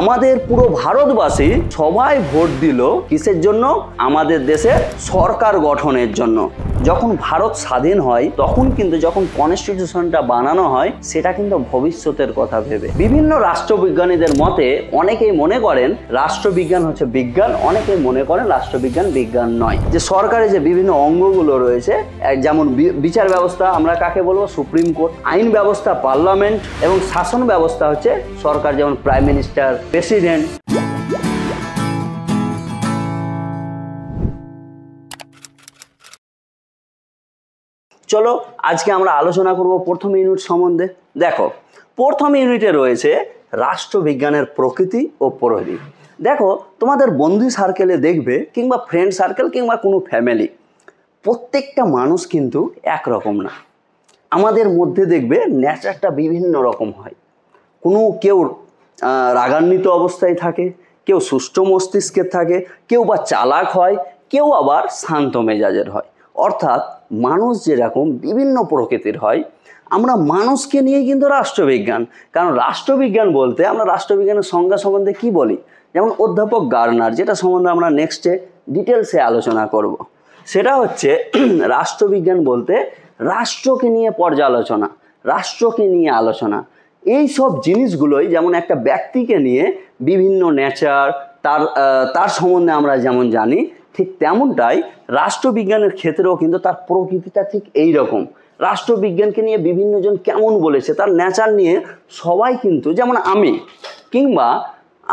আমাদের পুরো ভারতবাসী সবাই ভোট দিল কিসের জন্য আমাদের দেশে সরকার গঠনের জন্য যখন ভারত স্বাধীন হয় তখন কিন্তু যখন কনস্টিটিউশনটা বানানো হয় সেটা কিন্তু ভবিষ্যতের কথা ভেবে বিভিন্ন রাষ্ট্রবিজ্ঞানীদের মতে অনেকেই মনে করেন রাষ্ট্রবিজ্ঞান হচ্ছে বিজ্ঞান অনেকেই মনে করেন রাষ্ট্রবিজ্ঞান বিজ্ঞান নয় যে সরকারে যে বিভিন্ন অঙ্গগুলো রয়েছে যেমন বিচার ব্যবস্থা আমরা কাকে বলবো সুপ্রিম কোর্ট আইন ব্যবস্থা পার্লামেন্ট এবং শাসন ব্যবস্থা হচ্ছে সরকার যেমন প্রাইম মিনিস্টার প্রেসিডেন্ট চলো আজকে আমরা আলোচনা করব প্রথম ইউনিট সম্বন্ধে দেখো প্রথম ইউনিটে রয়েছে রাষ্ট্রবিজ্ঞানের প্রকৃতি ও প্রহরি দেখো তোমাদের বন্ধু সার্কেলে দেখবে কিংবা ফ্রেন্ড সার্কেল কিংবা কোনো ফ্যামিলি প্রত্যেকটা মানুষ কিন্তু একরকম না আমাদের মধ্যে দেখবে নেচারটা বিভিন্ন রকম হয় কোনো কেউ রাগান্বিত অবস্থায় থাকে কেউ সুষ্ঠ মস্তিষ্কের থাকে কেউ বা চালাক হয় কেউ আবার শান্ত মেজাজের হয় অর্থাৎ মানুষ যেরকম বিভিন্ন প্রকৃতির হয় আমরা মানুষকে নিয়ে কিন্তু রাষ্ট্রবিজ্ঞান কারণ রাষ্ট্রবিজ্ঞান বলতে আমরা রাষ্ট্রবিজ্ঞানের সংজ্ঞা সম্বন্ধে কি বলি যেমন অধ্যাপক গার্নার যেটা সম্বন্ধে আমরা নেক্সটে ডিটেলসে আলোচনা করব। সেটা হচ্ছে রাষ্ট্রবিজ্ঞান বলতে রাষ্ট্রকে নিয়ে পর্যালোচনা রাষ্ট্রকে নিয়ে আলোচনা এই সব জিনিসগুলোই যেমন একটা ব্যক্তিকে নিয়ে বিভিন্ন নেচার তার তার সম্বন্ধে আমরা যেমন জানি ঠিক তেমনটাই রাষ্ট্রবিজ্ঞানের ক্ষেত্রেও কিন্তু তার প্রকৃতিটা ঠিক এই রকম রাষ্ট্রবিজ্ঞানকে নিয়ে বিভিন্নজন কেমন বলেছে তার নেচার নিয়ে সবাই কিন্তু যেমন আমি কিংবা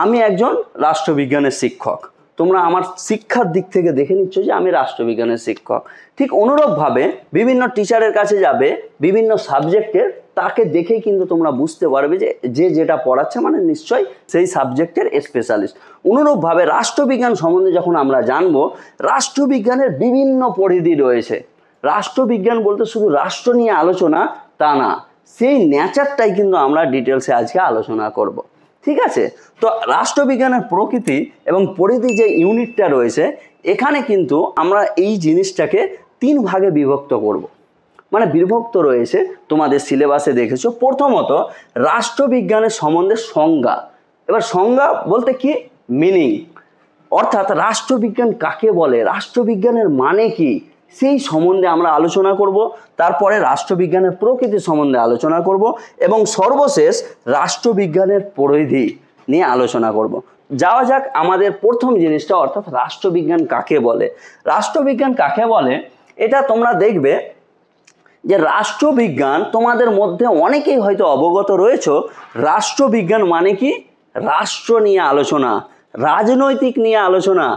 আমি একজন রাষ্ট্রবিজ্ঞানের শিক্ষক তোমরা আমার শিক্ষার দিক থেকে দেখে নিচ্ছ যে আমি রাষ্ট্রবিজ্ঞানের শিক্ষক ঠিক অনুরূপভাবে বিভিন্ন টিচারের কাছে যাবে বিভিন্ন সাবজেক্টের তাকে দেখেই কিন্তু তোমরা বুঝতে পারবে যে যে যেটা পড়াচ্ছে মানে নিশ্চয়ই সেই সাবজেক্টের স্পেশালিস্ট অনুরূপভাবে রাষ্ট্রবিজ্ঞান সম্বন্ধে যখন আমরা জানবো রাষ্ট্রবিজ্ঞানের বিভিন্ন পরিধি রয়েছে রাষ্ট্রবিজ্ঞান বলতে শুধু রাষ্ট্র নিয়ে আলোচনা তা না সেই ন্যাচারটাই কিন্তু আমরা ডিটেলসে আজকে আলোচনা করবো ঠিক আছে তো রাষ্ট্রবিজ্ঞানের প্রকৃতি এবং পরিধি যে ইউনিটটা রয়েছে এখানে কিন্তু আমরা এই জিনিসটাকে তিন ভাগে বিভক্ত করব। মানে বিভক্ত রয়েছে তোমাদের সিলেবাসে দেখেছো প্রথমত রাষ্ট্রবিজ্ঞানের সম্বন্ধে সংজ্ঞা এবার সংজ্ঞা বলতে কি মিনিং অর্থাৎ রাষ্ট্রবিজ্ঞান কাকে বলে রাষ্ট্রবিজ্ঞানের মানে কি সেই সম্বন্ধে আমরা আলোচনা করব তারপরে রাষ্ট্রবিজ্ঞানের প্রকৃতি সম্বন্ধে আলোচনা করব এবং সর্বশেষ রাষ্ট্রবিজ্ঞানের পরিধি নিয়ে আলোচনা করব যাওয়া যাক আমাদের প্রথম জিনিসটা অর্থাৎ রাষ্ট্রবিজ্ঞান কাকে বলে রাষ্ট্রবিজ্ঞান কাকে বলে এটা তোমরা দেখবে যে রাষ্ট্রবিজ্ঞান তোমাদের মধ্যে অনেকেই হয়তো অবগত রয়েছ রাষ্ট্রবিজ্ঞান মানে কি রাষ্ট্র নিয়ে আলোচনা রাজনৈতিক নিয়ে আলোচনা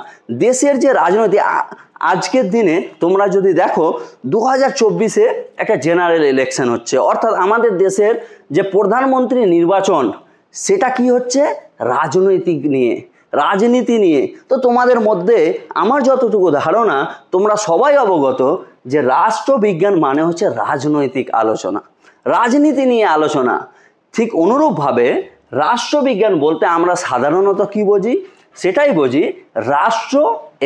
দেশের যে রাজনৈতিক আজকের দিনে তোমরা যদি দেখো দু হাজার চব্বিশে একটা জেনারেল ইলেকশন হচ্ছে অর্থাৎ আমাদের দেশের যে প্রধানমন্ত্রী নির্বাচন সেটা কি হচ্ছে রাজনৈতিক নিয়ে রাজনীতি নিয়ে তো তোমাদের মধ্যে আমার যতটুকু ধারণা তোমরা সবাই অবগত যে রাষ্ট্রবিজ্ঞান মানে হচ্ছে রাজনৈতিক আলোচনা রাজনীতি নিয়ে আলোচনা ঠিক অনুরূপভাবে রাষ্ট্রবিজ্ঞান বলতে আমরা সাধারণত কি বুঝি সেটাই বুঝি রাষ্ট্র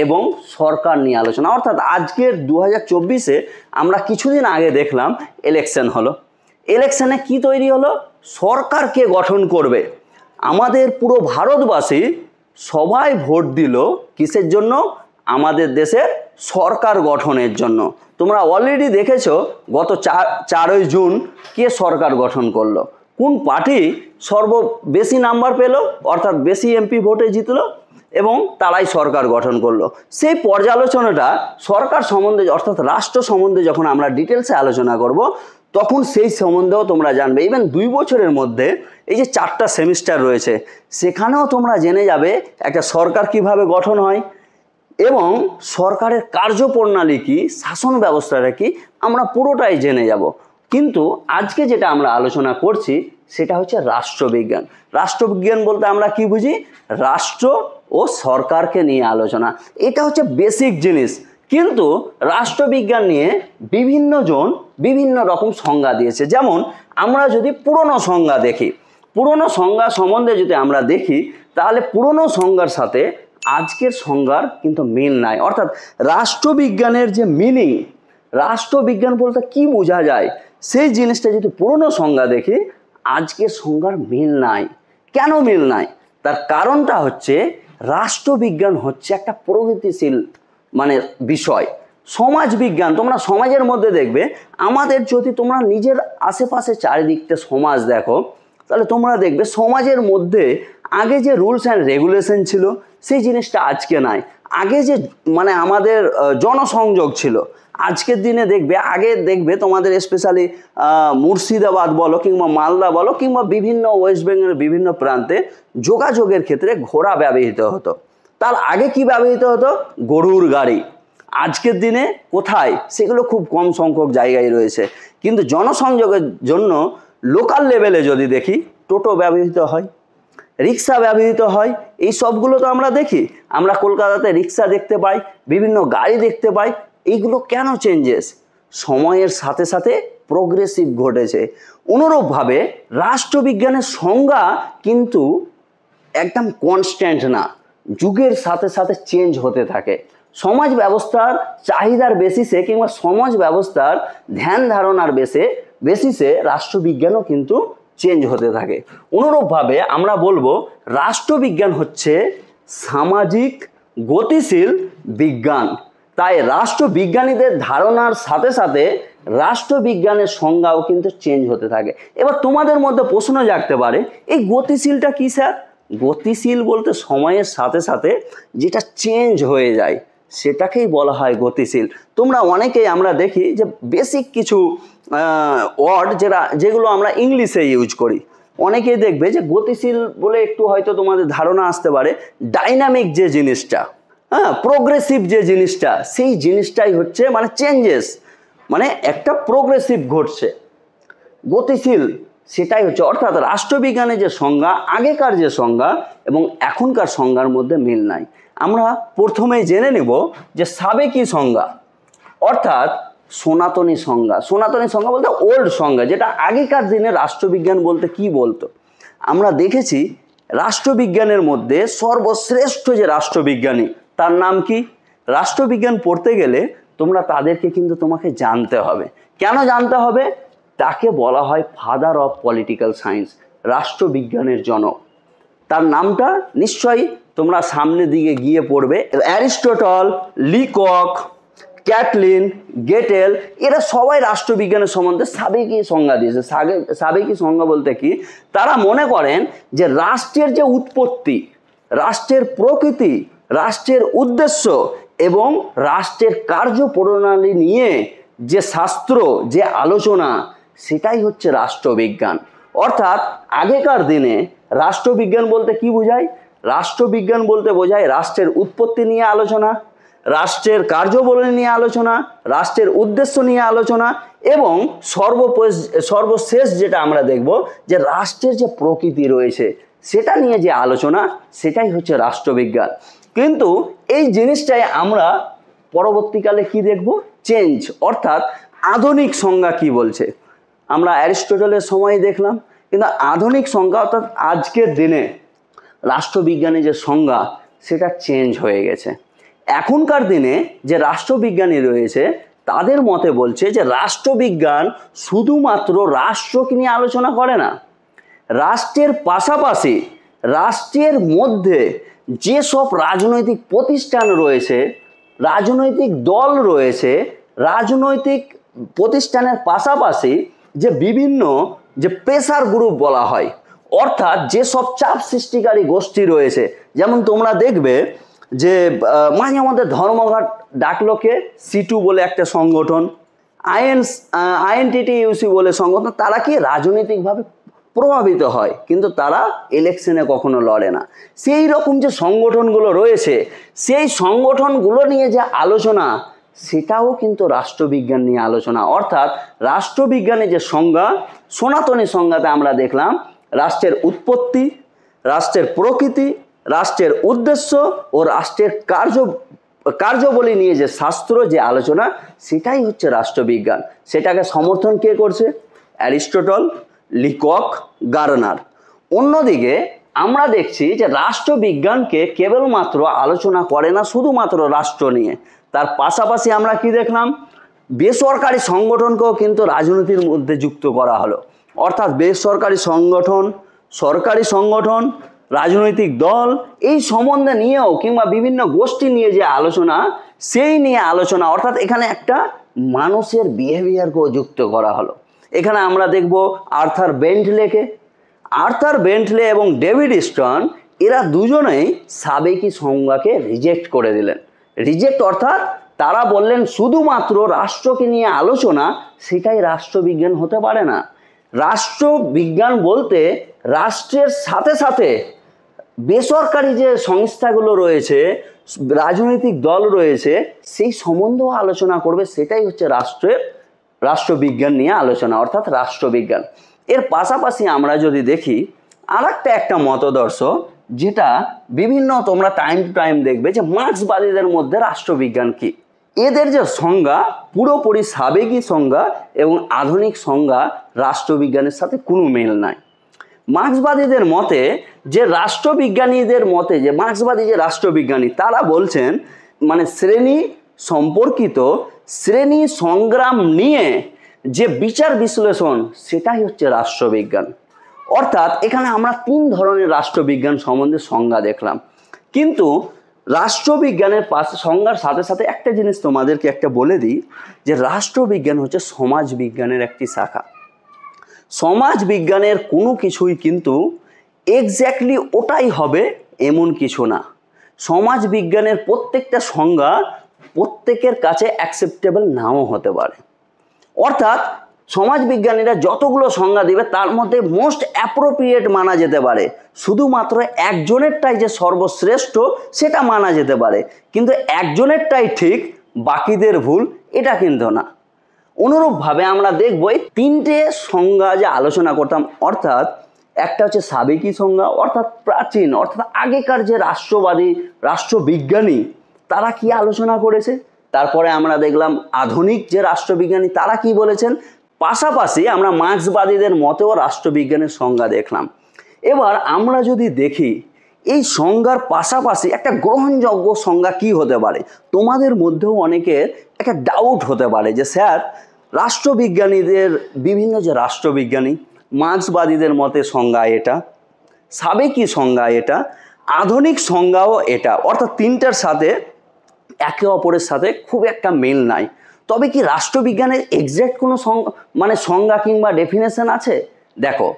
এবং সরকার নিয়ে আলোচনা অর্থাৎ আজকের দু হাজার চব্বিশে আমরা কিছুদিন আগে দেখলাম ইলেকশন হলো ইলেকশনে কি তৈরি হলো সরকারকে গঠন করবে আমাদের পুরো ভারতবাসী সবাই ভোট দিল কিসের জন্য আমাদের দেশের সরকার গঠনের জন্য তোমরা অলরেডি দেখেছ গত চার চারই জুন কে সরকার গঠন করলো কোন পার্টি সর্ব বেশি নাম্বার পেল অর্থাৎ বেশি এমপি ভোটে জিতলো এবং তারাই সরকার গঠন করলো সেই পর্যালোচনাটা সরকার সম্বন্ধে অর্থাৎ রাষ্ট্র সম্বন্ধে যখন আমরা ডিটেলসে আলোচনা করব তখন সেই সম্বন্ধেও তোমরা জানবে ইভেন দুই বছরের মধ্যে এই যে চারটা সেমিস্টার রয়েছে সেখানেও তোমরা জেনে যাবে একটা সরকার কিভাবে গঠন হয় এবং সরকারের কার্যপ্রণালী কী শাসন ব্যবস্থাটা কী আমরা পুরোটাই জেনে যাব কিন্তু আজকে যেটা আমরা আলোচনা করছি সেটা হচ্ছে রাষ্ট্রবিজ্ঞান রাষ্ট্রবিজ্ঞান বলতে আমরা কি বুঝি রাষ্ট্র ও সরকারকে নিয়ে আলোচনা এটা হচ্ছে বেসিক জিনিস কিন্তু রাষ্ট্রবিজ্ঞান নিয়ে বিভিন্নজন বিভিন্ন রকম সংজ্ঞা দিয়েছে যেমন আমরা যদি পুরনো সংজ্ঞা দেখি পুরনো সংজ্ঞা সম্বন্ধে যদি আমরা দেখি তাহলে পুরনো সংজ্ঞার সাথে আজকের সংজ্ঞার কিন্তু মিল নাই অর্থাৎ রাষ্ট্রবিজ্ঞানের যে মিনিং রাষ্ট্রবিজ্ঞান বলতে কি বোঝা যায় সেই জিনিসটা যদি পুরনো সংজ্ঞা দেখি আজকের সংজ্ঞার মিল নাই কেন মিল নাই তার কারণটা হচ্ছে রাষ্ট্রবিজ্ঞান হচ্ছে একটা প্রগতিশীল মানে বিষয় সমাজ বিজ্ঞান তোমরা সমাজের মধ্যে দেখবে আমাদের যদি তোমরা নিজের আশেপাশে চারিদিকতে সমাজ দেখো তাহলে তোমরা দেখবে সমাজের মধ্যে আগে যে রুলস অ্যান্ড রেগুলেশন ছিল সেই জিনিসটা আজকে নাই আগে যে মানে আমাদের জনসংযোগ ছিল আজকের দিনে দেখবে আগে দেখবে তোমাদের স্পেশালি মুর্শিদাবাদ বলো কিংবা মালদা বলো কিংবা বিভিন্ন ওয়েস্ট বেঙ্গলের বিভিন্ন প্রান্তে যোগাযোগের ক্ষেত্রে ঘোড়া ব্যবহৃত হতো তার আগে কি ব্যবহৃত হতো গরুর গাড়ি আজকের দিনে কোথায় সেগুলো খুব কম সংখ্যক জায়গায় রয়েছে কিন্তু জনসংযোগের জন্য লোকাল লেভেলে যদি দেখি টোটো ব্যবহৃত হয় রিক্সা ব্যবহৃত হয় এই সবগুলো তো আমরা দেখি আমরা কলকাতাতে রিক্সা দেখতে পাই বিভিন্ন গাড়ি দেখতে পাই কেন চেঞ্জেস সময়ের সাথে সাথে প্রোগ্রেসিভ ঘটেছে অনুরূপভাবে রাষ্ট্রবিজ্ঞানের সংজ্ঞা কিন্তু একদম কনস্ট্যান্ট না যুগের সাথে সাথে চেঞ্জ হতে থাকে সমাজ ব্যবস্থার চাহিদার বেসিসে কিংবা সমাজ ব্যবস্থার ধ্যান ধারণার বেসে বেসিসে রাষ্ট্রবিজ্ঞানও কিন্তু চেঞ্জ হতে থাকে অনুরূপভাবে আমরা বলবো রাষ্ট্রবিজ্ঞান হচ্ছে সামাজিক গতিশীল বিজ্ঞান তাই রাষ্ট্রবিজ্ঞানীদের ধারণার সাথে সাথে রাষ্ট্রবিজ্ঞানের সংজ্ঞাও কিন্তু চেঞ্জ হতে থাকে এবার তোমাদের মধ্যে প্রশ্ন জাগতে পারে এই গতিশীলটা কী স্যার গতিশীল বলতে সময়ের সাথে সাথে যেটা চেঞ্জ হয়ে যায় সেটাকেই বলা হয় গতিশীল তোমরা অনেকেই আমরা দেখি যে বেসিক কিছু ওয়ার্ড যেটা যেগুলো আমরা ইংলিশে ইউজ করি অনেকেই দেখবে যে গতিশীল বলে একটু হয়তো তোমাদের ধারণা আসতে পারে ডাইনামিক যে জিনিসটা হ্যাঁ প্রোগ্রেসিভ যে জিনিসটা সেই জিনিসটাই হচ্ছে মানে চেঞ্জেস মানে একটা প্রোগ্রেসিভ ঘটছে গতিশীল সেটাই হচ্ছে অর্থাৎ রাষ্ট্রবিজ্ঞানের যে সংজ্ঞা আগেকার যে সংজ্ঞা এবং এখনকার সংজ্ঞার মধ্যে মিল নাই আমরা প্রথমেই জেনে নেব যে সাবেকি সংজ্ঞা অর্থাৎ সনাতনী সংজ্ঞা সনাতনী সংজ্ঞা বলতে ওল্ড সংজ্ঞা যেটা আগেকার দিনে রাষ্ট্রবিজ্ঞান বলতে কি বলতো আমরা দেখেছি রাষ্ট্রবিজ্ঞানের মধ্যে সর্বশ্রেষ্ঠ যে রাষ্ট্রবিজ্ঞানী তার নাম কি রাষ্ট্রবিজ্ঞান পড়তে গেলে তোমরা তাদেরকে কিন্তু তোমাকে জানতে হবে কেন জানতে হবে তাকে বলা হয় ফাদার অফ পলিটিক্যাল সায়েন্স রাষ্ট্রবিজ্ঞানের জনক তার নামটা নিশ্চয়ই তোমরা সামনে দিকে গিয়ে পড়বে অ্যারিস্টটল লিকক ক্যাটলিন গেটেল এরা সবাই রাষ্ট্রবিজ্ঞানের সম্বন্ধে সাবেকি সংজ্ঞা দিয়েছে সাবেকি সংজ্ঞা বলতে কি তারা মনে করেন যে রাষ্ট্রের যে উৎপত্তি রাষ্ট্রের প্রকৃতি রাষ্ট্রের উদ্দেশ্য এবং রাষ্ট্রের কার্য প্রণালী নিয়ে যে শাস্ত্র যে আলোচনা সেটাই হচ্ছে রাষ্ট্রবিজ্ঞান অর্থাৎ আগেকার দিনে রাষ্ট্রবিজ্ঞান বলতে কি বোঝায় রাষ্ট্রবিজ্ঞান বলতে বোঝায় রাষ্ট্রের উৎপত্তি নিয়ে আলোচনা রাষ্ট্রের কার্যবলী নিয়ে আলোচনা রাষ্ট্রের উদ্দেশ্য নিয়ে আলোচনা এবং সর্বপেশ সর্বশেষ যেটা আমরা দেখব যে রাষ্ট্রের যে প্রকৃতি রয়েছে সেটা নিয়ে যে আলোচনা সেটাই হচ্ছে রাষ্ট্রবিজ্ঞান কিন্তু এই জিনিসটাই আমরা পরবর্তীকালে কি দেখব চেঞ্জ অর্থাৎ আধুনিক সংজ্ঞা কি বলছে আমরা অ্যারিস্টোটলের সময় দেখলাম কিন্তু আধুনিক সংজ্ঞা অর্থাৎ আজকের দিনে রাষ্ট্রবিজ্ঞানের যে সংজ্ঞা সেটা চেঞ্জ হয়ে গেছে এখনকার দিনে যে রাষ্ট্রবিজ্ঞানী রয়েছে তাদের মতে বলছে যে রাষ্ট্রবিজ্ঞান শুধুমাত্র রাষ্ট্রকে নিয়ে আলোচনা করে না রাষ্ট্রের পাশাপাশি রাষ্ট্রের মধ্যে যেসব রাজনৈতিক প্রতিষ্ঠান রয়েছে রাজনৈতিক দল রয়েছে রাজনৈতিক প্রতিষ্ঠানের পাশাপাশি যে বিভিন্ন যে প্রেসার গ্রুপ বলা হয় অর্থাৎ যেসব চাপ সৃষ্টিকারী গোষ্ঠী রয়েছে যেমন তোমরা দেখবে যে মাঝে মধ্যে ধর্মঘাট ডাকলোকে সিটু বলে একটা সংগঠন আইএন আইএনটিটি ইউসি বলে সংগঠন তারা কি রাজনৈতিকভাবে প্রভাবিত হয় কিন্তু তারা ইলেকশনে কখনো লড়ে না সেই রকম যে সংগঠনগুলো রয়েছে সেই সংগঠনগুলো নিয়ে যে আলোচনা সেটাও কিন্তু রাষ্ট্রবিজ্ঞান নিয়ে আলোচনা অর্থাৎ রাষ্ট্রবিজ্ঞানের যে সংজ্ঞা সনাতনী সংজ্ঞাতে আমরা দেখলাম রাষ্ট্রের উৎপত্তি রাষ্ট্রের প্রকৃতি রাষ্ট্রের উদ্দেশ্য ও রাষ্ট্রের কার্য কার্যবলী নিয়ে যে শাস্ত্র যে আলোচনা সেটাই হচ্ছে রাষ্ট্রবিজ্ঞান সেটাকে সমর্থন কে করছে অ্যারিস্টটল লিকক গার্নার অন্যদিকে আমরা দেখছি যে রাষ্ট্রবিজ্ঞানকে কেবলমাত্র আলোচনা করে না শুধুমাত্র রাষ্ট্র নিয়ে তার পাশাপাশি আমরা কি দেখলাম বেসরকারি সংগঠনকেও কিন্তু রাজনীতির মধ্যে যুক্ত করা হলো অর্থাৎ বেসরকারি সংগঠন সরকারি সংগঠন রাজনৈতিক দল এই সম্বন্ধে নিয়েও কিংবা বিভিন্ন গোষ্ঠী নিয়ে যে আলোচনা সেই নিয়ে আলোচনা অর্থাৎ এখানে একটা মানুষের বিহেভিয়ারকেও যুক্ত করা হলো এখানে আমরা দেখব আর্থার বেন্টলেকে আর্থার বেন্টলে এবং ডেভিড স্টন এরা দুজনেই সাবেকি সংজ্ঞাকে রিজেক্ট করে দিলেন রিজেক্ট অর্থাৎ তারা বললেন শুধুমাত্র রাষ্ট্রকে নিয়ে আলোচনা সেটাই রাষ্ট্রবিজ্ঞান হতে পারে না রাষ্ট্রবিজ্ঞান বলতে রাষ্ট্রের সাথে সাথে বেসরকারি যে সংস্থাগুলো রয়েছে রাজনৈতিক দল রয়েছে সেই সম্বন্ধেও আলোচনা করবে সেটাই হচ্ছে রাষ্ট্রের রাষ্ট্রবিজ্ঞান নিয়ে আলোচনা অর্থাৎ রাষ্ট্রবিজ্ঞান এর পাশাপাশি আমরা যদি দেখি আর একটা মতদর্শ যেটা বিভিন্ন তোমরা টাইম টু টাইম দেখবে যে মার্ক্সবাদীদের মধ্যে রাষ্ট্রবিজ্ঞান কি এদের যে সংজ্ঞা পুরোপুরি সাবেকি সংজ্ঞা এবং আধুনিক সংজ্ঞা রাষ্ট্রবিজ্ঞানের সাথে কোনো মেল নাই মার্ক্সবাদীদের মতে যে রাষ্ট্রবিজ্ঞানীদের মতে যে মার্ক্সবাদী যে রাষ্ট্রবিজ্ঞানী তারা বলছেন মানে শ্রেণী সম্পর্কিত শ্রেণী সংগ্রাম নিয়ে যে বিচার বিশ্লেষণ সেটাই হচ্ছে রাষ্ট্রবিজ্ঞান অর্থাৎ এখানে আমরা তিন ধরনের রাষ্ট্রবিজ্ঞান সম্বন্ধে সংজ্ঞা দেখলাম কিন্তু রাষ্ট্রবিজ্ঞানের পাশে সংজ্ঞার সাথে সাথে একটা জিনিস তোমাদেরকে একটা বলে দিই যে রাষ্ট্রবিজ্ঞান হচ্ছে সমাজ বিজ্ঞানের একটি শাখা সমাজ বিজ্ঞানের কোনো কিছুই কিন্তু এক্স্যাক্টলি ওটাই হবে এমন কিছু না সমাজ বিজ্ঞানের প্রত্যেকটা সংজ্ঞা প্রত্যেকের কাছে অ্যাকসেপ্টেবল নাও হতে পারে অর্থাৎ সমাজবিজ্ঞানীরা যতগুলো সংজ্ঞা দেবে তার মধ্যে মোস্ট অ্যাপ্রোপ্রিয়েট মানা যেতে পারে শুধুমাত্র একজনেরটাই যে সর্বশ্রেষ্ঠ সেটা মানা যেতে পারে কিন্তু একজনেরটাই ঠিক বাকিদের ভুল এটা কিন্তু না অনুরূপভাবে আমরা দেখব এই তিনটে সংজ্ঞা যে আলোচনা করতাম অর্থাৎ একটা হচ্ছে সাবেকি সংজ্ঞা অর্থাৎ প্রাচীন অর্থাৎ আগেকার যে রাষ্ট্রবাদী রাষ্ট্রবিজ্ঞানী তারা কি আলোচনা করেছে তারপরে আমরা দেখলাম আধুনিক যে রাষ্ট্রবিজ্ঞানী তারা কি বলেছেন পাশাপাশি আমরা মার্ক্সবাদীদের মতেও রাষ্ট্রবিজ্ঞানের সংজ্ঞা দেখলাম এবার আমরা যদি দেখি এই সংজ্ঞার পাশাপাশি একটা গ্রহণযোগ্য সংজ্ঞা কি হতে পারে তোমাদের মধ্যেও অনেকের একটা ডাউট হতে পারে যে স্যার রাষ্ট্রবিজ্ঞানীদের বিভিন্ন যে রাষ্ট্রবিজ্ঞানী মার্ক্সবাদীদের মতে সংজ্ঞা এটা সাবেকি সংজ্ঞা এটা আধুনিক সংজ্ঞাও এটা অর্থাৎ তিনটার সাথে একে অপরের সাথে খুব একটা মেল নাই তবে কি রাষ্ট্রবিজ্ঞানের এক্স্যাক্ট কোনো মানে সংজ্ঞা কিংবা ডেফিনেশন আছে দেখো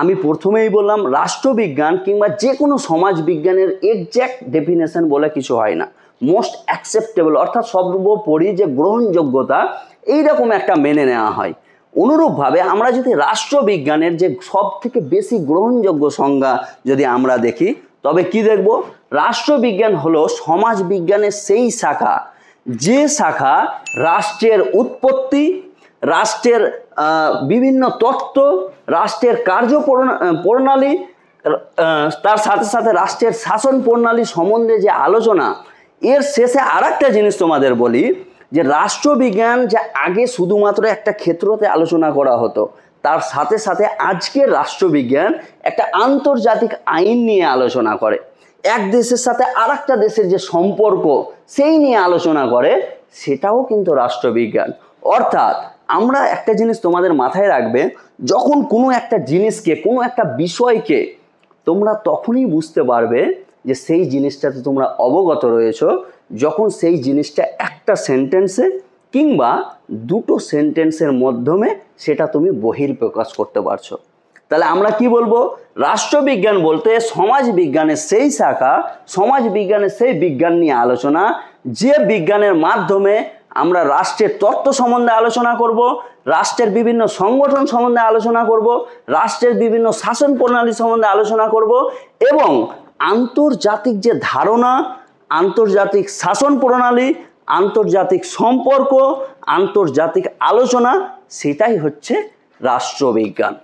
আমি প্রথমেই বললাম রাষ্ট্রবিজ্ঞান কিংবা যে কোনো সমাজবিজ্ঞানের এক্স্যাক্ট ডেফিনেশন বলে কিছু হয় না মোস্ট অ্যাকসেপ্টেবল অর্থাৎ সর্বোপরি যে গ্রহণযোগ্যতা এইরকম একটা মেনে নেওয়া হয় অনুরূপভাবে আমরা যদি রাষ্ট্রবিজ্ঞানের যে সব থেকে বেশি গ্রহণযোগ্য সংজ্ঞা যদি আমরা দেখি তবে কি দেখব রাষ্ট্রবিজ্ঞান হলো সমাজ বিজ্ঞানের সেই শাখা যে শাখা রাষ্ট্রের উৎপত্তি রাষ্ট্রের বিভিন্ন তত্ত্ব রাষ্ট্রের কার্য প্রণালী তার সাথে সাথে রাষ্ট্রের শাসন প্রণালী সম্বন্ধে যে আলোচনা এর শেষে আর জিনিস তোমাদের বলি যে রাষ্ট্রবিজ্ঞান যে আগে শুধুমাত্র একটা ক্ষেত্রতে আলোচনা করা হতো তার সাথে সাথে আজকের রাষ্ট্রবিজ্ঞান একটা আন্তর্জাতিক আইন নিয়ে আলোচনা করে এক দেশের সাথে আর দেশের যে সম্পর্ক সেই নিয়ে আলোচনা করে সেটাও কিন্তু রাষ্ট্রবিজ্ঞান অর্থাৎ আমরা একটা জিনিস তোমাদের মাথায় রাখবে যখন কোনো একটা জিনিসকে কোনো একটা বিষয়কে তোমরা তখনই বুঝতে পারবে যে সেই জিনিসটাতে তোমরা অবগত রয়েছ যখন সেই জিনিসটা একটা সেন্টেন্সে কিংবা দুটো সেন্টেন্সের মাধ্যমে সেটা তুমি বহির প্রকাশ করতে পারছো তাহলে আমরা কি বলবো রাষ্ট্রবিজ্ঞান বলতে সমাজ বিজ্ঞানের সেই শাখা সমাজ বিজ্ঞানের সেই বিজ্ঞান নিয়ে আলোচনা যে বিজ্ঞানের মাধ্যমে আমরা রাষ্ট্রের তত্ত্ব সম্বন্ধে আলোচনা করব রাষ্ট্রের বিভিন্ন সংগঠন সম্বন্ধে আলোচনা করব রাষ্ট্রের বিভিন্ন শাসন প্রণালী সম্বন্ধে আলোচনা করব এবং আন্তর্জাতিক যে ধারণা আন্তর্জাতিক শাসন প্রণালী আন্তর্জাতিক সম্পর্ক আন্তর্জাতিক আলোচনা সেটাই হচ্ছে রাষ্ট্রবিজ্ঞান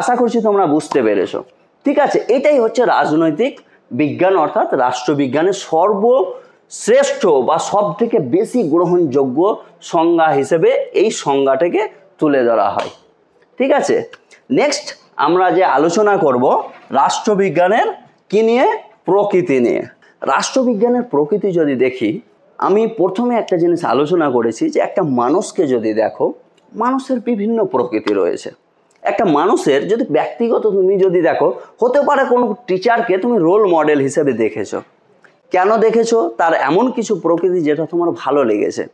আশা করছি তোমরা বুঝতে পেরেছো ঠিক আছে এটাই হচ্ছে রাজনৈতিক বিজ্ঞান অর্থাৎ রাষ্ট্রবিজ্ঞানের সর্বশ্রেষ্ঠ বা সব থেকে বেশি গ্রহণযোগ্য সংজ্ঞা হিসেবে এই সংজ্ঞাটাকে তুলে ধরা হয় ঠিক আছে নেক্সট আমরা যে আলোচনা করব রাষ্ট্রবিজ্ঞানের কী নিয়ে প্রকৃতি নিয়ে রাষ্ট্রবিজ্ঞানের প্রকৃতি যদি দেখি আমি প্রথমে একটা জিনিস আলোচনা করেছি যে একটা মানুষকে যদি দেখো মানুষের বিভিন্ন প্রকৃতি রয়েছে একটা মানুষের যদি ব্যক্তিগত তুমি যদি দেখো হতে পারে কোনো টিচারকে তুমি রোল মডেল হিসেবে দেখেছো কেন দেখেছো তার এমন কিছু প্রকৃতি যেটা তোমার ভালো লেগেছে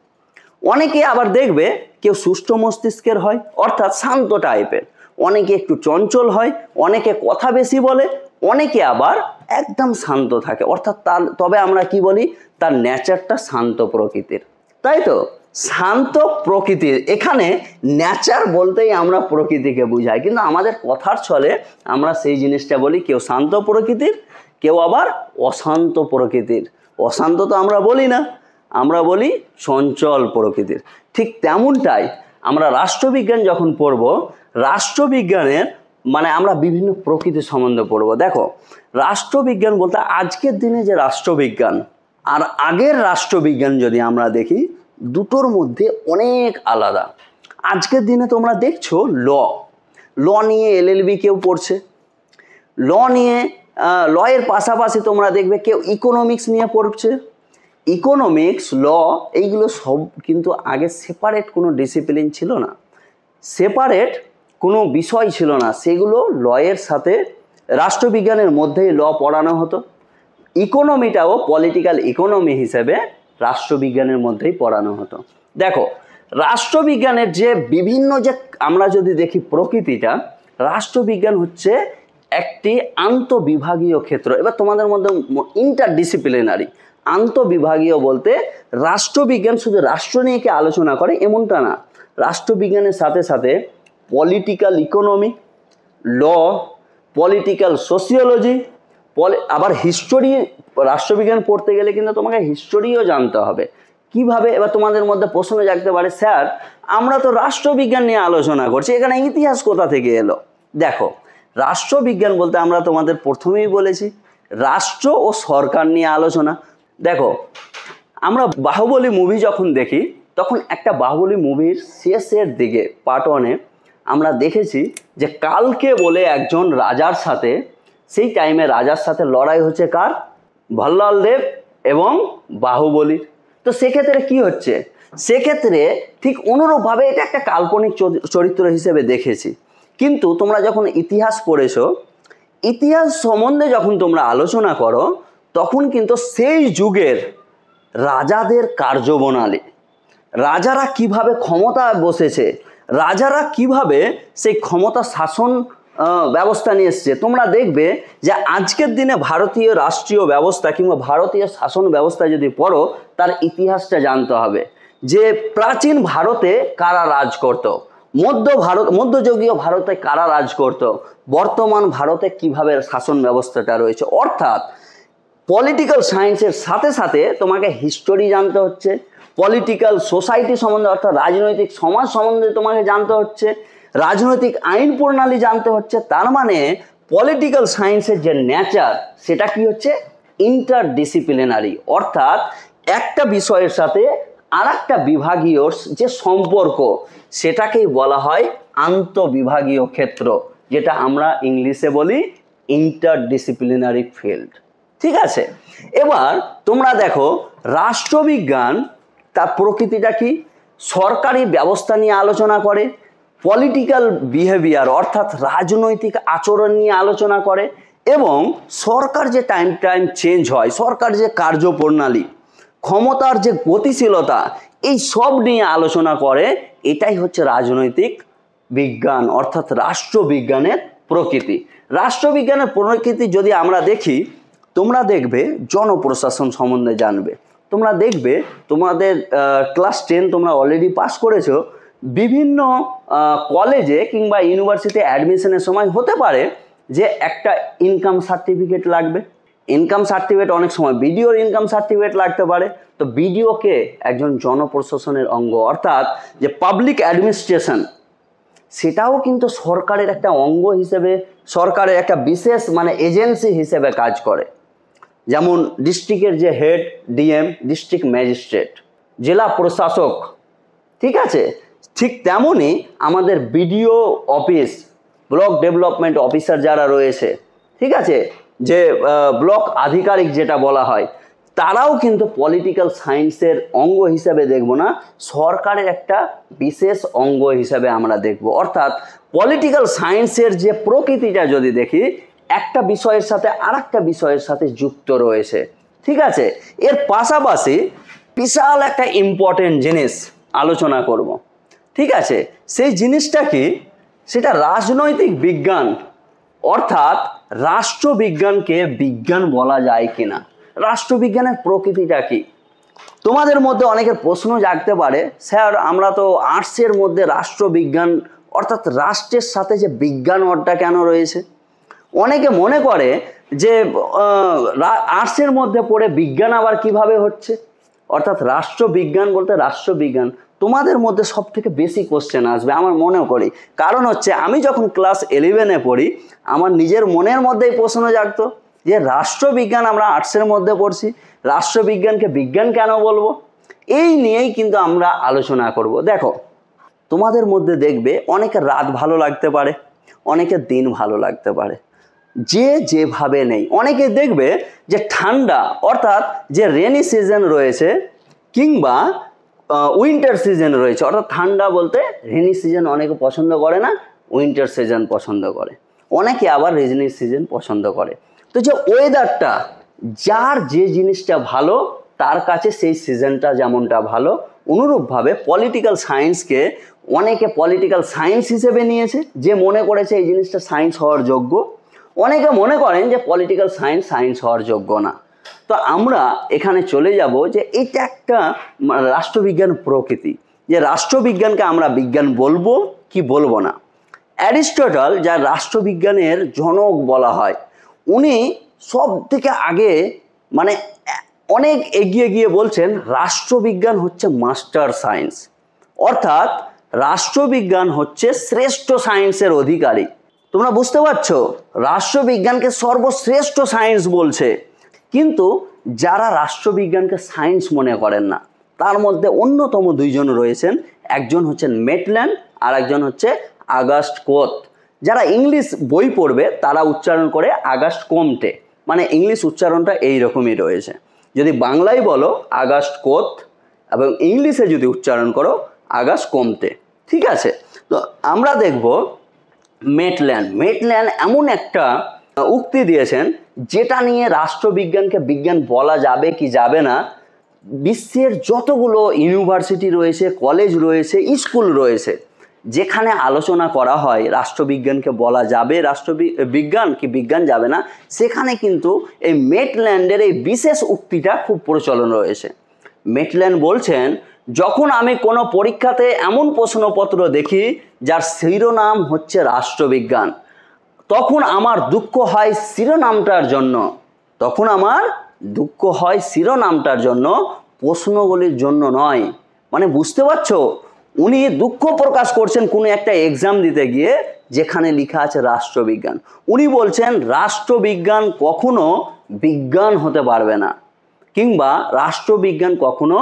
অনেকে আবার দেখবে কেউ সুষ্ঠ মস্তিষ্কের হয় অর্থাৎ শান্ত টাইপের অনেকে একটু চঞ্চল হয় অনেকে কথা বেশি বলে অনেকে আবার একদম শান্ত থাকে অর্থাৎ তার তবে আমরা কি বলি তার নেচারটা শান্ত প্রকৃতির তাই তো শান্ত প্রকৃতির এখানে ন্যাচার বলতেই আমরা প্রকৃতিকে বুঝাই কিন্তু আমাদের কথার ছলে আমরা সেই জিনিসটা বলি কেউ শান্ত প্রকৃতির কেউ আবার অশান্ত প্রকৃতির অশান্ত তো আমরা বলি না আমরা বলি সঞ্চল প্রকৃতির ঠিক তেমনটাই আমরা রাষ্ট্রবিজ্ঞান যখন পড়ব রাষ্ট্রবিজ্ঞানের মানে আমরা বিভিন্ন প্রকৃতি সম্বন্ধে পড়ব দেখো রাষ্ট্রবিজ্ঞান বলতে আজকের দিনে যে রাষ্ট্রবিজ্ঞান আর আগের রাষ্ট্রবিজ্ঞান যদি আমরা দেখি দুটোর মধ্যে অনেক আলাদা আজকের দিনে তোমরা দেখছো ল ল নিয়ে এলএলবি কেউ পড়ছে ল নিয়ে লয়ের পাশাপাশি তোমরা দেখবে কেউ ইকোনমিক্স নিয়ে পড়ছে ইকোনমিক্স ল এইগুলো সব কিন্তু আগে সেপারেট কোনো ডিসিপ্লিন ছিল না সেপারেট কোনো বিষয় ছিল না সেগুলো লয়ের সাথে রাষ্ট্রবিজ্ঞানের মধ্যেই ল পড়ানো হতো ইকোনমিটাও পলিটিক্যাল ইকোনমি হিসেবে রাষ্ট্রবিজ্ঞানের মধ্যেই পড়ানো হতো দেখো রাষ্ট্রবিজ্ঞানের যে বিভিন্ন যে আমরা যদি দেখি প্রকৃতিটা রাষ্ট্রবিজ্ঞান হচ্ছে একটি আন্তবিভাগীয় ক্ষেত্র এবার তোমাদের মধ্যে ইন্টারডিসিপ্লিনারি আন্তবিভাগীয় বলতে রাষ্ট্রবিজ্ঞান শুধু রাষ্ট্র নিয়েকে আলোচনা করে এমনটা না রাষ্ট্রবিজ্ঞানের সাথে সাথে political economy law political sociology আবার হিস্টোরি রাষ্ট্রবিজ্ঞান পড়তে গেলে কিন্তু তোমাকে হিস্টোরিও জানতে হবে কিভাবে এবার তোমাদের মধ্যে প্রশ্ন জাগতে পারে স্যার আমরা তো রাষ্ট্রবিজ্ঞান নিয়ে আলোচনা করছি এখানে ইতিহাস কোথা থেকে এলো দেখো রাষ্ট্রবিজ্ঞান বলতে আমরা তোমাদের প্রথমেই বলেছি রাষ্ট্র ও সরকার নিয়ে আলোচনা দেখো আমরা বাহুবলী মুভি যখন দেখি তখন একটা বাহুবলী মুভির শেষের দিকে পার্ট ওয়ানে আমরা দেখেছি যে কালকে বলে একজন রাজার সাথে সেই টাইমে রাজার সাথে লড়াই হচ্ছে কার ভল্লাল দেব এবং বাহুবলীর তো সেক্ষেত্রে কি হচ্ছে সেক্ষেত্রে ঠিক অনুরূপভাবে এটা একটা কাল্পনিক চরিত্র হিসেবে দেখেছি কিন্তু তোমরা যখন ইতিহাস পড়েছো ইতিহাস সম্বন্ধে যখন তোমরা আলোচনা করো তখন কিন্তু সেই যুগের রাজাদের কার্যবণালী রাজারা কিভাবে ক্ষমতা বসেছে রাজারা কিভাবে সেই ক্ষমতা শাসন ব্যবস্থা নিয়ে এসছে তোমরা দেখবে যে আজকের দিনে ভারতীয় রাষ্ট্রীয় ব্যবস্থা কিংবা ভারতীয় শাসন ব্যবস্থা যদি পড়ো তার ইতিহাসটা জানতে হবে যে প্রাচীন ভারতে কারা রাজ করত মধ্য ভারত মধ্যযুগীয় ভারতে কারা রাজ করত বর্তমান ভারতে কিভাবে শাসন ব্যবস্থাটা রয়েছে অর্থাৎ পলিটিক্যাল সায়েন্সের সাথে সাথে তোমাকে হিস্টোরি জানতে হচ্ছে পলিটিক্যাল সোসাইটি সম্বন্ধে অর্থাৎ রাজনৈতিক সমাজ সম্বন্ধে তোমাকে জানতে হচ্ছে রাজনৈতিক আইন প্রণালী জানতে হচ্ছে তার মানে পলিটিক্যাল সায়েন্সের যে ন্যাচার সেটা কি হচ্ছে ইন্টারডিসিপ্লিনারি অর্থাৎ একটা বিষয়ের সাথে আর একটা বিভাগীয় যে সম্পর্ক সেটাকেই বলা হয় আন্তবিভাগীয় ক্ষেত্র যেটা আমরা ইংলিশে বলি ইন্টারডিসিপ্লিনারি ফিল্ড ঠিক আছে এবার তোমরা দেখো রাষ্ট্রবিজ্ঞান তার প্রকৃতিটা কি সরকারি ব্যবস্থা নিয়ে আলোচনা করে পলিটিক্যাল বিহেভিয়ার অর্থাৎ রাজনৈতিক আচরণ নিয়ে আলোচনা করে এবং সরকার যে টাইম টাইম চেঞ্জ হয় সরকার যে কার্যপ্রণালী ক্ষমতার যে গতিশীলতা এই সব নিয়ে আলোচনা করে এটাই হচ্ছে রাজনৈতিক বিজ্ঞান অর্থাৎ রাষ্ট্রবিজ্ঞানের প্রকৃতি রাষ্ট্রবিজ্ঞানের প্রকৃতি যদি আমরা দেখি তোমরা দেখবে জনপ্রশাসন সম্বন্ধে জানবে তোমরা দেখবে তোমাদের ক্লাস টেন তোমরা অলরেডি পাস করেছো বিভিন্ন কলেজে কিংবা ইউনিভার্সিটি অ্যাডমিশনের সময় হতে পারে যে একটা ইনকাম সার্টিফিকেট লাগবে ইনকাম সার্টিফিকেট অনেক সময় বিডিওর ইনকাম সার্টিফিকেট লাগতে পারে তো বিডিওকে একজন জনপ্রশাসনের অঙ্গ অর্থাৎ যে পাবলিক অ্যাডমিনিস্ট্রেশন সেটাও কিন্তু সরকারের একটা অঙ্গ হিসেবে সরকারের একটা বিশেষ মানে এজেন্সি হিসেবে কাজ করে যেমন ডিস্ট্রিক্টের যে হেড ডিএম ডিস্ট্রিক্ট ম্যাজিস্ট্রেট জেলা প্রশাসক ঠিক আছে ঠিক তেমনই আমাদের BDO office block development officer যারা রয়েছে ঠিক আছে যে ব্লক আধিকারিক যেটা বলা হয় তারাও কিন্তু পলিটিক্যাল সায়েন্সের অঙ্গ হিসাবে দেখব না সরকারের একটা বিশেষ অঙ্গ হিসাবে আমরা দেখব অর্থাৎ পলিটিক্যাল সায়েন্সের যে প্রকৃতিটা যদি দেখি একটা বিষয়ের সাথে আর একটা বিষয়ের সাথে যুক্ত রয়েছে ঠিক আছে এর পাশাপাশি বিশাল একটা ইম্পর্টেন্ট জিনিস আলোচনা করব ঠিক আছে সেই জিনিসটাকে সেটা রাজনৈতিক বিজ্ঞান অর্থাৎ রাষ্ট্রবিজ্ঞানকে বিজ্ঞান বলা যায় কি না রাষ্ট্রবিজ্ঞানের প্রকৃতিটা কি তোমাদের মধ্যে অনেকের প্রশ্ন জাগতে পারে স্যার আমরা তো আর্টসের মধ্যে রাষ্ট্রবিজ্ঞান অর্থাৎ রাষ্ট্রের সাথে যে বিজ্ঞান অর্ডটা কেন রয়েছে অনেকে মনে করে যে আর্টসের মধ্যে পড়ে বিজ্ঞান আবার কিভাবে হচ্ছে অর্থাৎ রাষ্ট্রবিজ্ঞান বলতে রাষ্ট্রবিজ্ঞান তোমাদের মধ্যে সব থেকে বেশি কোশ্চেন আসবে আমার মনে করি কারণ হচ্ছে আমি যখন ক্লাস ইলেভেনে পড়ি আমার নিজের মনের মধ্যেই প্রশ্ন জাগতো যে রাষ্ট্রবিজ্ঞান আমরা আর্টসের মধ্যে পড়ছি রাষ্ট্রবিজ্ঞানকে বিজ্ঞান কেন বলবো এই নিয়েই কিন্তু আমরা আলোচনা করব দেখো তোমাদের মধ্যে দেখবে অনেকে রাত ভালো লাগতে পারে অনেকের দিন ভালো লাগতে পারে যে যেভাবে নেই অনেকে দেখবে যে ঠান্ডা অর্থাৎ যে রেনি সিজন রয়েছে কিংবা উইন্টার সিজন রয়েছে অর্থাৎ ঠান্ডা বলতে রেনি সিজন অনেকে পছন্দ করে না উইন্টার সিজন পছন্দ করে অনেকে আবার রেনি সিজন পছন্দ করে তো যে ওয়েদারটা যার যে জিনিসটা ভালো তার কাছে সেই সিজনটা যেমনটা ভালো অনুরূপভাবে পলিটিক্যাল সায়েন্সকে অনেকে পলিটিক্যাল সায়েন্স হিসেবে নিয়েছে যে মনে করেছে এই জিনিসটা সায়েন্স হওয়ার যোগ্য অনেকে মনে করেন যে পলিটিক্যাল সায়েন্স সায়েন্স হওয়ার যোগ্য না তো আমরা এখানে চলে যাব যে এটা একটা মানে রাষ্ট্রবিজ্ঞান প্রকৃতি যে রাষ্ট্রবিজ্ঞানকে আমরা বিজ্ঞান বলবো কি বলবো না অ্যারিস্টটল যা রাষ্ট্রবিজ্ঞানের জনক বলা হয় উনি সব থেকে আগে মানে অনেক এগিয়ে গিয়ে বলছেন রাষ্ট্রবিজ্ঞান হচ্ছে মাস্টার সায়েন্স অর্থাৎ রাষ্ট্রবিজ্ঞান হচ্ছে শ্রেষ্ঠ সায়েন্সের অধিকারী তোমরা বুঝতে পারছো রাষ্ট্রবিজ্ঞানকে সর্বশ্রেষ্ঠ সায়েন্স বলছে কিন্তু যারা রাষ্ট্রবিজ্ঞানকে সায়েন্স মনে করেন না তার মধ্যে অন্যতম দুইজন রয়েছেন একজন হচ্ছেন মেটল্যান্ড আর একজন হচ্ছে আগস্ট কোত যারা ইংলিশ বই পড়বে তারা উচ্চারণ করে আগস্ট কোমটে মানে ইংলিশ উচ্চারণটা এই রকমই রয়েছে যদি বাংলায় বলো আগস্ট কোত এবং ইংলিশে যদি উচ্চারণ করো আগস্ট কমতে ঠিক আছে তো আমরা দেখব মেটল্যান্ড মেটল্যান্ড এমন একটা উক্তি দিয়েছেন যেটা নিয়ে রাষ্ট্রবিজ্ঞানকে বিজ্ঞান বলা যাবে কি যাবে না বিশ্বের যতগুলো ইউনিভার্সিটি রয়েছে কলেজ রয়েছে স্কুল রয়েছে যেখানে আলোচনা করা হয় রাষ্ট্রবিজ্ঞানকে বলা যাবে রাষ্ট্রবিজ্ঞান কি বিজ্ঞান যাবে না সেখানে কিন্তু এই মেটল্যান্ডের এই বিশেষ উক্তিটা খুব প্রচলন রয়েছে মেটল্যান্ড বলছেন যখন আমি কোনো পরীক্ষাতে এমন প্রশ্নপত্র দেখি যার শিরোনাম হচ্ছে রাষ্ট্রবিজ্ঞান তখন আমার দুঃখ হয় শিরোনামটার জন্য তখন আমার দুঃখ হয় শিরোনামটার জন্য প্রশ্নগুলির জন্য নয় মানে বুঝতে পারছো উনি দুঃখ প্রকাশ করছেন কোনো একটা এক্সাম দিতে গিয়ে যেখানে লেখা আছে রাষ্ট্রবিজ্ঞান উনি বলছেন রাষ্ট্রবিজ্ঞান কখনো বিজ্ঞান হতে পারবে না কিংবা রাষ্ট্রবিজ্ঞান কখনো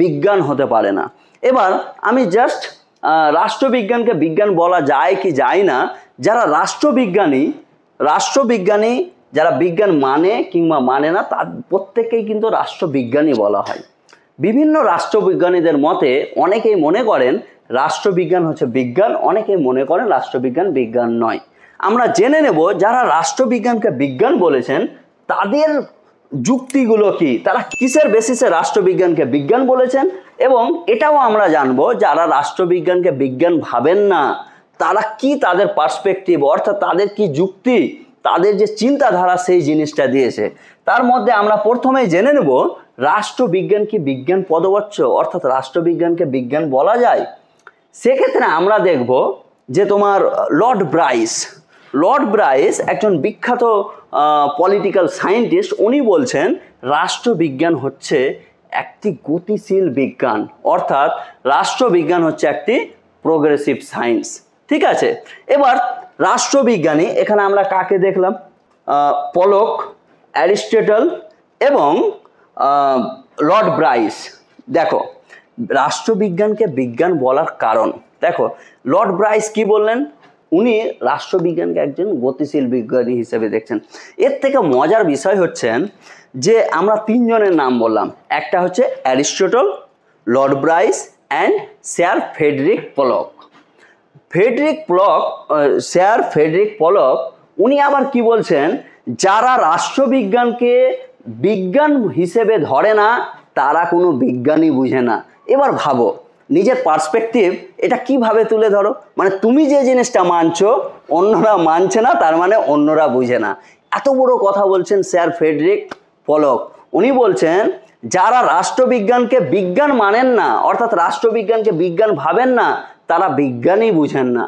বিজ্ঞান হতে পারে না এবার আমি জাস্ট রাষ্ট্রবিজ্ঞানকে বিজ্ঞান বলা যায় কি যায় না যারা রাষ্ট্রবিজ্ঞানী রাষ্ট্রবিজ্ঞানী যারা বিজ্ঞান মানে কিংবা মানে না তার প্রত্যেকেই কিন্তু রাষ্ট্রবিজ্ঞানী বলা হয় বিভিন্ন রাষ্ট্রবিজ্ঞানীদের মতে অনেকেই মনে করেন রাষ্ট্রবিজ্ঞান হচ্ছে বিজ্ঞান অনেকেই মনে করেন রাষ্ট্রবিজ্ঞান বিজ্ঞান নয় আমরা জেনে নেব যারা রাষ্ট্রবিজ্ঞানকে বিজ্ঞান বলেছেন তাদের যুক্তিগুলো কি তারা কিসের বেসিসে রাষ্ট্রবিজ্ঞানকে বিজ্ঞান বলেছেন এবং এটাও আমরা জানব যারা রাষ্ট্রবিজ্ঞানকে বিজ্ঞান ভাবেন না তারা কি তাদের পার্সপেক্টিভ অর্থাৎ তাদের কি যুক্তি তাদের যে চিন্তাধারা সেই জিনিসটা দিয়েছে তার মধ্যে আমরা প্রথমেই জেনে নেব রাষ্ট্রবিজ্ঞান কি বিজ্ঞান পদবাচ্য অর্থাৎ রাষ্ট্রবিজ্ঞানকে বিজ্ঞান বলা যায় সেক্ষেত্রে আমরা দেখব যে তোমার লর্ড ব্রাইস লর্ড ব্রাইস একজন বিখ্যাত পলিটিক্যাল সায়েন্টিস্ট উনি বলছেন রাষ্ট্রবিজ্ঞান হচ্ছে একটি গতিশীল বিজ্ঞান অর্থাৎ রাষ্ট্রবিজ্ঞান হচ্ছে একটি প্রোগ্রেসিভ সায়েন্স ঠিক আছে এবার রাষ্ট্রবিজ্ঞানী এখানে আমরা কাকে দেখলাম পলক অ্যারিস্টেটল এবং লর্ড ব্রাইস দেখো রাষ্ট্রবিজ্ঞানকে বিজ্ঞান বলার কারণ দেখো লর্ড ব্রাইস কি বললেন উনি রাষ্ট্রবিজ্ঞানকে একজন গতিশীল বিজ্ঞানী হিসেবে দেখছেন এর থেকে মজার বিষয় হচ্ছেন যে আমরা তিনজনের নাম বললাম একটা হচ্ছে Aristotle Lord Bryce and sir Frederick Pollock Frederick Pollock sir Frederick Pollock উনি আবার কি বলছেন যারা রাষ্ট্রবিজ্ঞানকে বিজ্ঞান হিসেবে ধরে না তারা কোনো বিজ্ঞানী বুঝে না এবার ভাবো নিজের পার্সপেক্টিভ এটা কিভাবে তুলে ধরো মানে তুমি যে জিনিসটা মানছো অন্যরা মানছে না তার মানে অন্যরা বুঝে না এত বড় কথা বলছেন স্যার ফেডরিক পলক উনি বলছেন যারা রাষ্ট্রবিজ্ঞানকে বিজ্ঞান মানেন না অর্থাৎ রাষ্ট্রবিজ্ঞানকে বিজ্ঞান ভাবেন না তারা বিজ্ঞানই বুঝেন না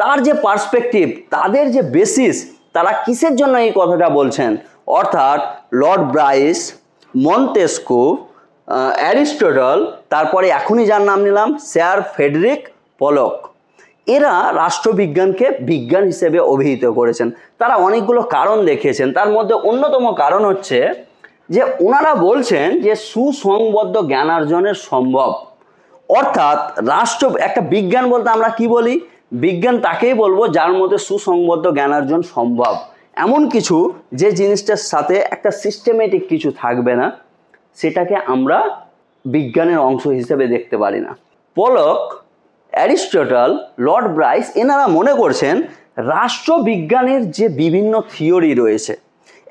তার যে পার্সপেক্টিভ তাদের যে বেসিস তারা কিসের জন্য এই কথাটা বলছেন অর্থাৎ লর্ড ব্রাইস মন্তেস্কো অ্যারিস্টটল তারপরে এখনই যার নাম নিলাম স্যার ফেডরিক পলক এরা রাষ্ট্রবিজ্ঞানকে বিজ্ঞান হিসেবে অভিহিত করেছেন তারা অনেকগুলো কারণ দেখিয়েছেন তার মধ্যে অন্যতম কারণ হচ্ছে যে ওনারা বলছেন যে সুসংবদ্ধ জ্ঞানার্জনের সম্ভব অর্থাৎ রাষ্ট্র একটা বিজ্ঞান বলতে আমরা কি বলি বিজ্ঞান তাকেই বলবো যার মধ্যে সুসংবদ্ধ জ্ঞানার্জন সম্ভব এমন কিছু যে জিনিসটার সাথে একটা সিস্টেমেটিক কিছু থাকবে না সেটাকে আমরা বিজ্ঞানের অংশ হিসেবে দেখতে পারি না পলক অ্যারিস্টটল লর্ড ব্রাইস এনারা মনে করছেন রাষ্ট্রবিজ্ঞানের যে বিভিন্ন থিওরি রয়েছে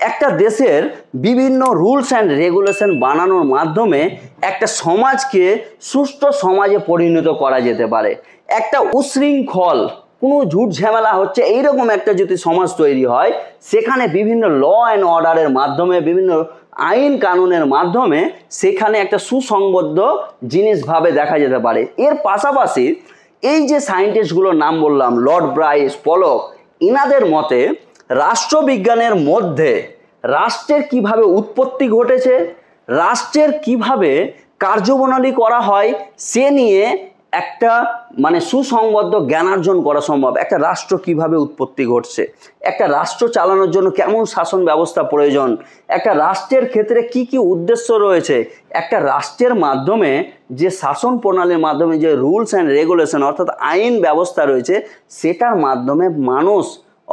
একটা দেশের বিভিন্ন রুলস অ্যান্ড রেগুলেশন বানানোর মাধ্যমে একটা সমাজকে সুস্থ সমাজে পরিণত করা যেতে পারে একটা উশৃঙ্খল কোনো ঝুট ঝামেলা হচ্ছে এইরকম একটা যদি সমাজ তৈরি হয় সেখানে বিভিন্ন ল অ্যান্ড অর্ডারের মাধ্যমে বিভিন্ন আইন কানুনের মাধ্যমে সেখানে একটা সুসংবদ্ধ জিনিসভাবে দেখা যেতে পারে এর পাশাপাশি এই যে সায়েন্টিস্টগুলোর নাম বললাম লর্ড ব্রাইস পলক ইনাদের মতে রাষ্ট্রবিজ্ঞানের মধ্যে রাষ্ট্রের কিভাবে উৎপত্তি ঘটেছে রাষ্ট্রের কিভাবে কার্যপ্রণালী করা হয় সে নিয়ে একটা মানে সুসংবদ্ধ জ্ঞানার্জন করা সম্ভব একটা রাষ্ট্র কিভাবে উৎপত্তি ঘটছে একটা রাষ্ট্র চালানোর জন্য কেমন শাসন ব্যবস্থা প্রয়োজন একটা রাষ্ট্রের ক্ষেত্রে কি কি উদ্দেশ্য রয়েছে একটা রাষ্ট্রের মাধ্যমে যে শাসন প্রণালীর মাধ্যমে যে রুলস অ্যান্ড রেগুলেশন অর্থাৎ আইন ব্যবস্থা রয়েছে সেটার মাধ্যমে মানুষ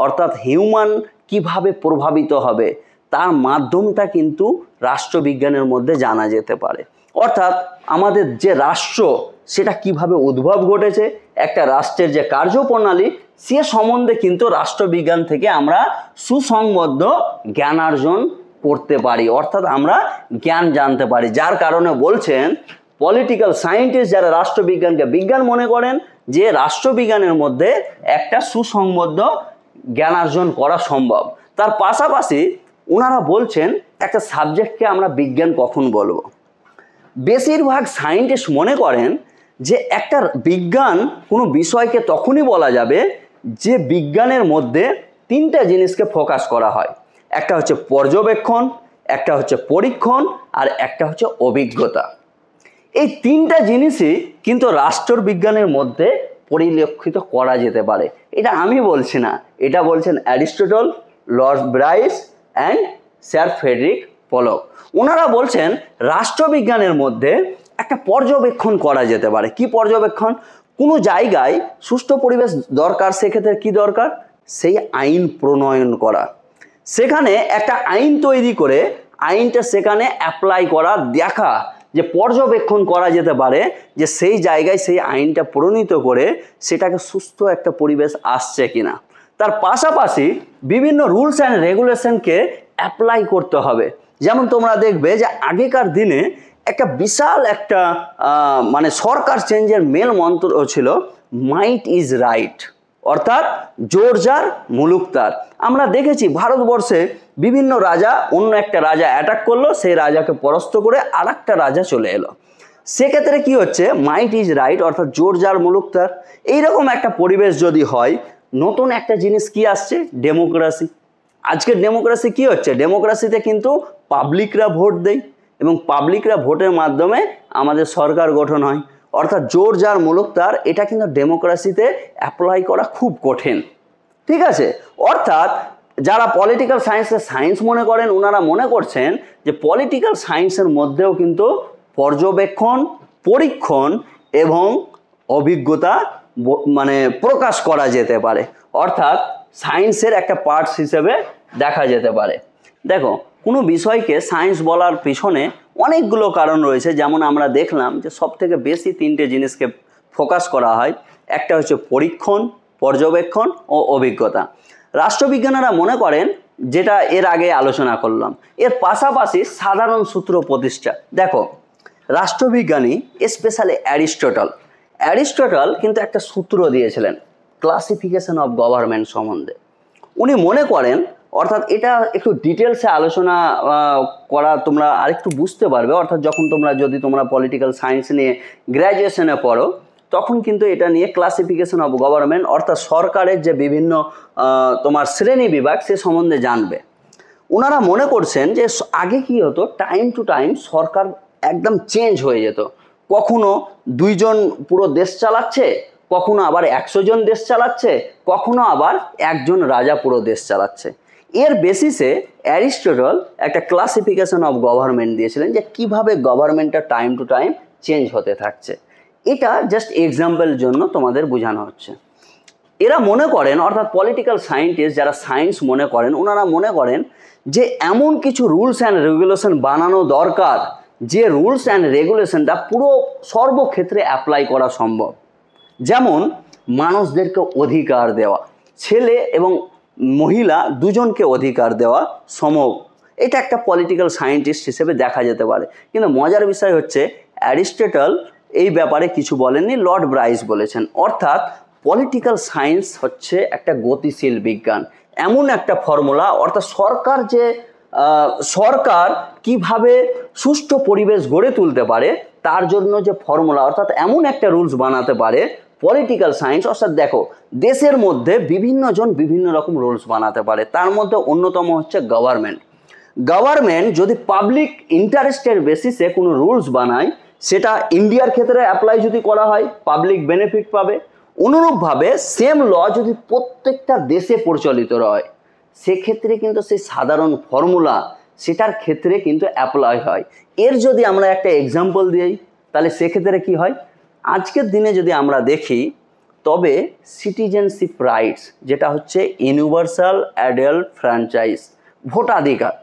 অর্থাৎ হিউম্যান কিভাবে প্রভাবিত হবে তার মাধ্যমটা কিন্তু রাষ্ট্রবিজ্ঞানের মধ্যে জানা যেতে পারে অর্থাৎ আমাদের যে রাষ্ট্র সেটা কিভাবে উদ্ভব ঘটেছে একটা রাষ্ট্রের যে কার্যপ্রণালী সে সম্বন্ধে কিন্তু রাষ্ট্রবিজ্ঞান থেকে আমরা সুসংবদ্ধ জ্ঞানার্জন করতে পারি অর্থাৎ আমরা জ্ঞান জানতে পারি যার কারণে বলছেন পলিটিক্যাল সায়েন্টিস্ট যারা রাষ্ট্রবিজ্ঞানকে বিজ্ঞান মনে করেন যে রাষ্ট্রবিজ্ঞানের মধ্যে একটা সুসংবদ্ধ জ্ঞান অর্জন করা সম্ভব তার পাশাপাশি ওনারা বলছেন একটা সাবজেক্টকে আমরা বিজ্ঞান কখন বলবো বেশিরভাগ সায়েন্টিস্ট মনে করেন যে একটা বিজ্ঞান কোনো বিষয়কে তখনই বলা যাবে যে বিজ্ঞানের মধ্যে তিনটা জিনিসকে ফোকাস করা হয় একটা হচ্ছে পর্যবেক্ষণ একটা হচ্ছে পরীক্ষণ আর একটা হচ্ছে অভিজ্ঞতা এই তিনটা জিনিসই কিন্তু রাষ্ট্রবিজ্ঞানের মধ্যে পরিলক্ষিত করা যেতে পারে এটা আমি বলছি না এটা বলছেন Aristotle Lord Bryce and sir Frederick Pollock ওনারা বলছেন রাষ্ট্রবিজ্ঞানের মধ্যে একটা পর্যবেক্ষণ করা যেতে পারে কি পর্যবেক্ষণ কোনো জায়গায় সুষ্ঠু পরিবেশ দরকার সেক্ষেত্রে কি দরকার সেই আইন প্রণয়ন করা সেখানে একটা আইন তৈরি করে আইনটা সেখানে অ্যাপ্লাই করা দেখা যে পর্যবেক্ষণ করা যেতে পারে যে সেই জায়গায় সেই আইনটা প্রণীত করে সেটাকে সুস্থ একটা পরিবেশ আসছে কিনা তার পাশাপাশি বিভিন্ন রুলস অ্যান্ড রেগুলেশনকে অ্যাপ্লাই করতে হবে যেমন তোমরা দেখবে যে আগেকার দিনে একটা বিশাল একটা মানে সরকার চেঞ্জের মেল মন্ত্র ছিল মাইট ইজ রাইট অর্থাৎ জোর যার মুলুক তার আমরা দেখেছি ভারতবর্ষে বিভিন্ন রাজা অন্য একটা রাজা অ্যাটাক করলো সেই রাজাকে পরাস্ত করে আর রাজা চলে এলো সেক্ষেত্রে কি হচ্ছে মাইট ইজ রাইট অর্থাৎ জোর যার মুলুক তার এইরকম একটা পরিবেশ যদি হয় নতুন একটা জিনিস কি আসছে ডেমোক্রাসি আজকের ডেমোক্রাসি কি হচ্ছে ডেমোক্রাসিতে কিন্তু পাবলিকরা ভোট দেয় এবং পাবলিকরা ভোটের মাধ্যমে আমাদের সরকার গঠন হয় অর্থাৎ জোর যার মূলক তার এটা কিন্তু ডেমোক্রাসিতে অ্যাপ্লাই করা খুব কঠিন ঠিক আছে অর্থাৎ যারা পলিটিক্যাল সায়েন্সের সায়েন্স মনে করেন ওনারা মনে করছেন যে পলিটিক্যাল সায়েন্সের মধ্যেও কিন্তু পর্যবেক্ষণ পরীক্ষণ এবং অভিজ্ঞতা মানে প্রকাশ করা যেতে পারে অর্থাৎ সায়েন্সের একটা পার্টস হিসেবে দেখা যেতে পারে দেখো কোনো বিষয়কে সায়েন্স বলার পিছনে অনেকগুলো কারণ রয়েছে যেমন আমরা দেখলাম যে সবথেকে বেশি তিনটে জিনিসকে ফোকাস করা হয় একটা হচ্ছে পরীক্ষণ পর্যবেক্ষণ ও অভিজ্ঞতা রাষ্ট্রবিজ্ঞানীরা মনে করেন যেটা এর আগে আলোচনা করলাম এর পাশাপাশি সাধারণ সূত্র প্রতিষ্ঠা দেখো রাষ্ট্রবিজ্ঞানী স্পেশালি অ্যারিস্টটল অ্যারিস্টটল কিন্তু একটা সূত্র দিয়েছিলেন ক্লাসিফিকেশন অফ গভর্নমেন্ট সম্বন্ধে উনি মনে করেন অর্থাৎ এটা একটু ডিটেলসে আলোচনা করা তোমরা আরেকটু বুঝতে পারবে অর্থাৎ যখন তোমরা যদি তোমরা পলিটিক্যাল সায়েন্স নিয়ে গ্র্যাজুয়েশনে পড়ো তখন কিন্তু এটা নিয়ে ক্লাসিফিকেশন অফ গভর্নমেন্ট অর্থাৎ সরকারের যে বিভিন্ন তোমার শ্রেণী বিভাগ সে সম্বন্ধে জানবে ওনারা মনে করছেন যে আগে কি হতো টাইম টু টাইম সরকার একদম চেঞ্জ হয়ে যেত কখনো দুইজন পুরো দেশ চালাচ্ছে কখনো আবার একশো জন দেশ চালাচ্ছে কখনো আবার একজন রাজা পুরো দেশ চালাচ্ছে এর বেসিসে অ্যারিস্টোটল একটা ক্লাসিফিকেশন অফ গভর্নমেন্ট দিয়েছিলেন যে কিভাবে গভর্নমেন্টটা টাইম টু টাইম চেঞ্জ হতে থাকছে এটা জাস্ট এক্সাম্পল জন্য তোমাদের বোঝানো হচ্ছে এরা মনে করেন অর্থাৎ পলিটিক্যাল সায়েন্টিস্ট যারা সায়েন্স মনে করেন ওনারা মনে করেন যে এমন কিছু রুলস অ্যান্ড রেগুলেশন বানানো দরকার যে রুলস অ্যান্ড রেগুলেশনটা পুরো সর্বক্ষেত্রে অ্যাপ্লাই করা সম্ভব যেমন মানুষদেরকে অধিকার দেওয়া ছেলে এবং মহিলা দুজনকে অধিকার দেওয়া সম্ভব এটা একটা পলিটিক্যাল সায়েন্টিস্ট হিসেবে দেখা যেতে পারে কিন্তু মজার বিষয় হচ্ছে অ্যারিস্টেটল এই ব্যাপারে কিছু বলেননি লর্ড ব্রাইস বলেছেন অর্থাৎ পলিটিক্যাল সায়েন্স হচ্ছে একটা গতিশীল বিজ্ঞান এমন একটা ফর্মুলা অর্থাৎ সরকার যে সরকার কিভাবে সুষ্ঠু পরিবেশ গড়ে তুলতে পারে তার জন্য যে ফর্মুলা অর্থাৎ এমন একটা রুলস বানাতে পারে পলিটিক্যাল সায়েন্স অর্থাৎ দেখো দেশের মধ্যে বিভিন্ন জন বিভিন্ন রকম রুলস বানাতে পারে তার মধ্যে অন্যতম হচ্ছে গভর্নমেন্ট গভর্নমেন্ট যদি পাবলিক ইন্টারেস্টের বেসিসে কোনো রুলস বানায় সেটা ইন্ডিয়ার ক্ষেত্রে অ্যাপ্লাই যদি করা হয় পাবলিক বেনিফিট পাবে অনুরূপভাবে সেম ল যদি প্রত্যেকটা দেশে প্রচলিত হয় সেক্ষেত্রে কিন্তু সেই সাধারণ ফর্মুলা সেটার ক্ষেত্রে কিন্তু অ্যাপ্লাই হয় এর যদি আমরা একটা এক্সাম্পল দিই তাহলে সেক্ষেত্রে কি হয় আজকের দিনে যদি আমরা দেখি তবে সিটিজেনশিপ রাইটস যেটা হচ্ছে ইউনিভার্সাল অ্যাডাল্ট ফ্র্যাঞ্চাইজ ভোটাধিকার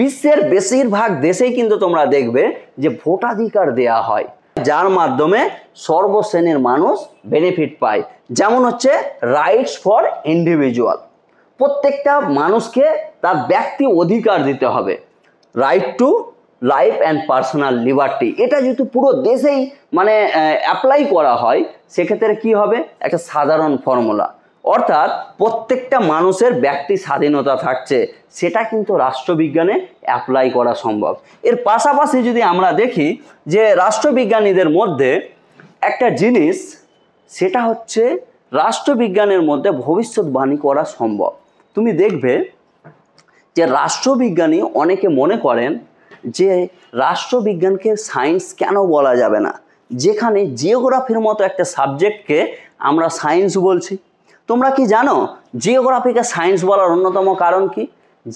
বিশ্বের বেশিরভাগ দেশেই কিন্তু তোমরা দেখবে যে ভোটাধিকার দেয়া হয় যার মাধ্যমে সর্বশ্রেণীর মানুষ বেনিফিট পায় যেমন হচ্ছে রাইটস ফর ইন্ডিভিজুয়াল প্রত্যেকটা মানুষকে তার ব্যক্তি অধিকার দিতে হবে right to life and personal liberty এটা যেহেতু পুরো দেশেই মানে অ্যাপ্লাই করা হয় সেক্ষেত্রে কি হবে একটা সাধারণ ফর্মুলা অর্থাৎ প্রত্যেকটা মানুষের ব্যক্তি স্বাধীনতা থাকছে সেটা কিন্তু রাষ্ট্রবিজ্ঞানে অ্যাপ্লাই করা সম্ভব এর পাশাপাশি যদি আমরা দেখি যে রাষ্ট্রবিজ্ঞানীদের মধ্যে একটা জিনিস সেটা হচ্ছে রাষ্ট্রবিজ্ঞানের মধ্যে ভবিষ্যৎবাণী করা সম্ভব তুমি দেখবে যে রাষ্ট্রবিজ্ঞানী অনেকে মনে করেন যে রাষ্ট্রবিজ্ঞানকে সায়েন্স কেন বলা যাবে না যেখানে জিওগ্রাফির মতো একটা সাবজেক্টকে আমরা সায়েন্স বলছি তোমরা কি জানো জিওগ্রাফিকে সায়েন্স বলার অন্যতম কারণ কি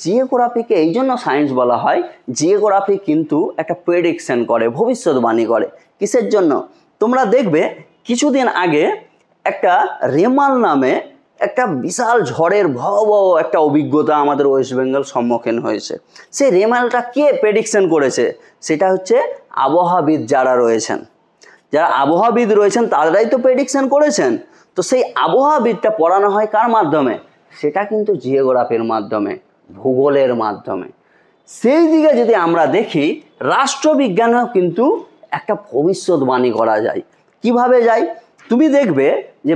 জিওগ্রাফিকে এই জন্য সায়েন্স বলা হয় জিওগ্রাফি কিন্তু একটা প্রেডিকশন করে ভবিষ্যৎবাণী করে কিসের জন্য তোমরা দেখবে কিছুদিন আগে একটা রেমাল নামে একটা বিশাল ঝড়ের ভয়াবহ একটা অভিজ্ঞতা আমাদের ওয়েস্ট বেঙ্গল সম্মুখীন হয়েছে সে রেমালটা কে প্রেডিকশন করেছে সেটা হচ্ছে আবহাওয়াবিদ যারা রয়েছেন যারা আবহাওয়াবিদ রয়েছেন তারাই তো প্রেডিকশন করেছেন তো সেই আবহাওয়াবিদটা পড়ানো হয় কার মাধ্যমে সেটা কিন্তু জিওগ্রাফির মাধ্যমে ভূগোলের মাধ্যমে সেই দিকে যদি আমরা দেখি রাষ্ট্রবিজ্ঞানেও কিন্তু একটা ভবিষ্যৎবাণী করা যায় কিভাবে যায় তুমি দেখবে যে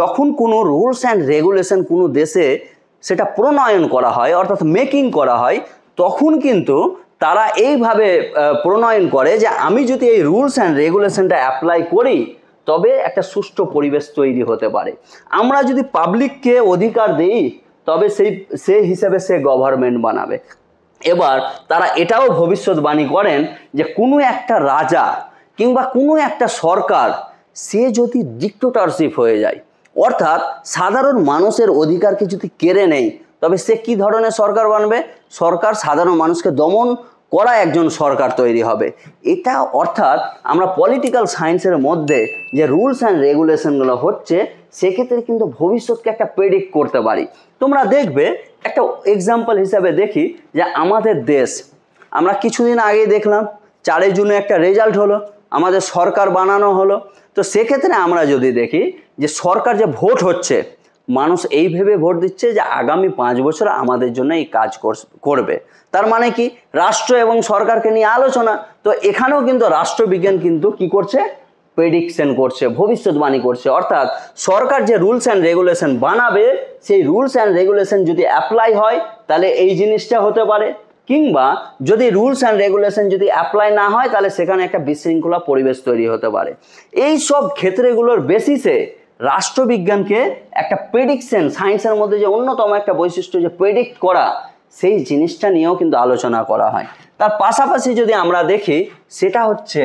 যখন কোনো রুলস অ্যান্ড রেগুলেশন কোনো দেশে সেটা প্রণয়ন করা হয় অর্থাৎ মেকিং করা হয় তখন কিন্তু তারা এইভাবে প্রণয়ন করে যে আমি যদি এই রুলস অ্যান্ড রেগুলেশনটা অ্যাপ্লাই করি তবে একটা সুষ্ঠু পরিবেশ তৈরি হতে পারে আমরা যদি পাবলিককে অধিকার দিই তবে সেই সে হিসাবে সে গভর্নমেন্ট বানাবে এবার তারা এটাও ভবিষ্যৎবাণী করেন যে কোনো একটা রাজা কিংবা কোনো একটা সরকার সে যদি ডিক্টোটারশিপ হয়ে যায় অর্থাৎ সাধারণ মানুষের অধিকারকে যদি কেড়ে নেয় তবে সে কি ধরনের সরকার বানবে সরকার সাধারণ মানুষকে দমন করা একজন সরকার তৈরি হবে এটা অর্থাৎ আমরা পলিটিক্যাল সায়েন্সের মধ্যে যে রুলস অ্যান্ড রেগুলেশনগুলো হচ্ছে সেক্ষেত্রে কিন্তু ভবিষ্যৎকে একটা প্রেডিক্ট করতে পারি তোমরা দেখবে একটা এক্সাম্পল হিসাবে দেখি যে আমাদের দেশ আমরা কিছুদিন আগেই দেখলাম চারই জুনে একটা রেজাল্ট হলো আমাদের সরকার বানানো হলো তো সেক্ষেত্রে আমরা যদি দেখি যে সরকার যে ভোট হচ্ছে মানুষ এই ভেবে ভোট দিচ্ছে যে আগামী পাঁচ বছর আমাদের জন্য এই কাজ করবে তার মানে কি রাষ্ট্র এবং সরকারকে নিয়ে আলোচনা তো এখানেও কিন্তু রাষ্ট্রবিজ্ঞান কিন্তু কি করছে প্রেডিকশন করছে ভবিষ্যৎবাণী করছে অর্থাৎ সরকার যে রুলস অ্যান্ড রেগুলেশন বানাবে সেই রুলস অ্যান্ড রেগুলেশন যদি অ্যাপ্লাই হয় তাহলে এই জিনিসটা হতে পারে কিংবা যদি রুলস অ্যান্ড রেগুলেশন যদি অ্যাপ্লাই না হয় তাহলে সেখানে একটা বিশৃঙ্খলা পরিবেশ তৈরি হতে পারে এই সব ক্ষেত্রেগুলোর বেসিসে রাষ্ট্রবিজ্ঞানকে একটা প্রেডিকশন সায়েন্সের মধ্যে যে অন্যতম একটা বৈশিষ্ট্য যে প্রেডিক্ট করা সেই জিনিসটা নিয়েও কিন্তু আলোচনা করা হয় তার পাশাপাশি যদি আমরা দেখি সেটা হচ্ছে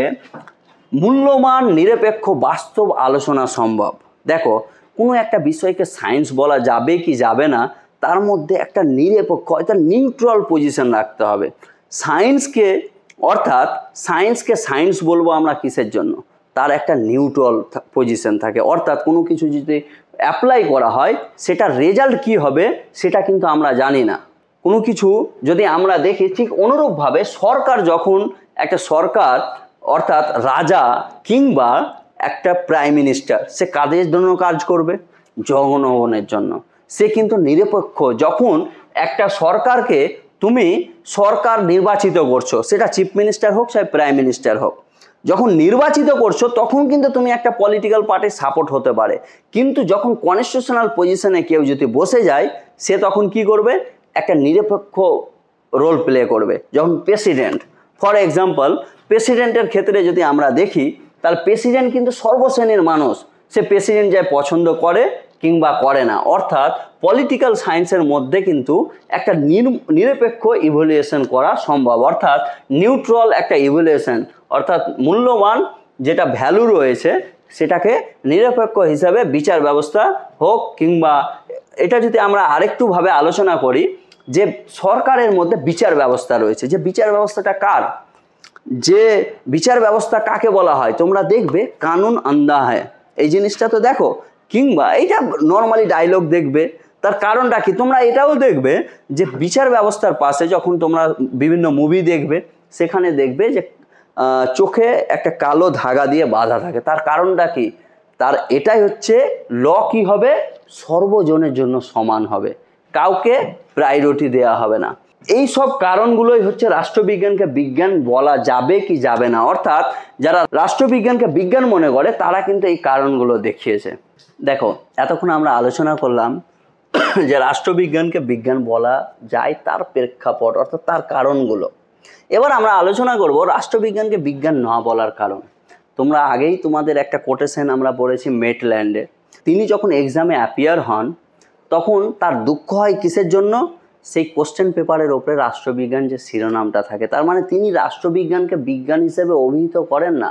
মূল্যমান নিরপেক্ষ বাস্তব আলোচনা সম্ভব দেখো কোনো একটা বিষয়কে সায়েন্স বলা যাবে কি যাবে না তার মধ্যে একটা নিরপেক্ষ অর্থাৎ নিউট্রাল পজিশন রাখতে হবে সায়েন্সকে অর্থাৎ সায়েন্সকে সায়েন্স বলবো আমরা কিসের জন্য তার একটা নিউট্রাল পজিশন থাকে অর্থাৎ কোনো কিছু যদি অ্যাপ্লাই করা হয় সেটা রেজাল্ট কি হবে সেটা কিন্তু আমরা জানি না কোনো কিছু যদি আমরা দেখি ঠিক অনুরূপভাবে সরকার যখন একটা সরকার অর্থাৎ রাজা কিংবা একটা প্রাইম মিনিস্টার সে কাদের জন্য কাজ করবে জনগণের জন্য সে কিন্তু নিরপেক্ষ যখন একটা সরকারকে তুমি সরকার নির্বাচিত করছো সেটা চিফ মিনিস্টার হোক সে প্রাইম মিনিস্টার হোক যখন নির্বাচিত করছো তখন কিন্তু তুমি একটা পলিটিক্যাল পার্টির সাপোর্ট হতে পারে কিন্তু যখন কনস্টিটিউশনাল পজিশনে কেউ যদি বসে যায় সে তখন কি করবে একটা নিরপেক্ষ রোল প্লে করবে যখন প্রেসিডেন্ট ফর এক্সাম্পল প্রেসিডেন্টের ক্ষেত্রে যদি আমরা দেখি তাহলে প্রেসিডেন্ট কিন্তু সর্বশ্রেণীর মানুষ সে প্রেসিডেন্ট যায় পছন্দ করে কিংবা করে না অর্থাৎ পলিটিক্যাল সায়েন্সের মধ্যে কিন্তু একটা নিরপেক্ষ ইভ্যালুয়েশন করা সম্ভব অর্থাৎ নিউট্রাল একটা ইভ্যালুয়েশন অর্থাৎ মূল্যবান যেটা ভ্যালু রয়েছে সেটাকে নিরপেক্ষ হিসাবে বিচার ব্যবস্থা হোক কিংবা এটা যদি আমরা আরেকটুভাবে আলোচনা করি যে সরকারের মধ্যে বিচার ব্যবস্থা রয়েছে যে বিচার ব্যবস্থাটা কার যে বিচার ব্যবস্থা কাকে বলা হয় তোমরা দেখবে কানুন আন্দা হয় এই জিনিসটা তো দেখো কিংবা এইটা নর্মালি ডায়লগ দেখবে তার কারণটা কি তোমরা এটাও দেখবে যে বিচার ব্যবস্থার পাশে যখন তোমরা বিভিন্ন মুভি দেখবে সেখানে দেখবে যে চোখে একটা কালো ধাগা দিয়ে বাধা থাকে তার কারণটা কি তার এটাই হচ্ছে ল কি হবে সর্বজনের জন্য সমান হবে কাউকে প্রায়োরিটি দেয়া হবে না এই সব কারণগুলোই হচ্ছে রাষ্ট্রবিজ্ঞানকে বিজ্ঞান বলা যাবে কি যাবে না অর্থাৎ যারা রাষ্ট্রবিজ্ঞানকে বিজ্ঞান মনে করে তারা কিন্তু এই কারণগুলো দেখিয়েছে দেখো এতক্ষণ আমরা আলোচনা করলাম যে রাষ্ট্রবিজ্ঞানকে বিজ্ঞান বলা যায় তার প্রেক্ষাপট অর্থাৎ তার কারণগুলো এবার আমরা আলোচনা করব রাষ্ট্রবিজ্ঞানকে বিজ্ঞান না বলার কারণ তোমরা আগেই তোমাদের একটা কোটেশন আমরা পড়েছি মেটল্যান্ডে তিনি যখন এক্সামে অ্যাপিয়ার হন তখন তার দুঃখ হয় কিসের জন্য সেই কোশ্চেন পেপারের ওপরে রাষ্ট্রবিজ্ঞান যে শিরোনামটা থাকে তার মানে তিনি রাষ্ট্রবিজ্ঞানকে বিজ্ঞান হিসেবে অভিহিত করেন না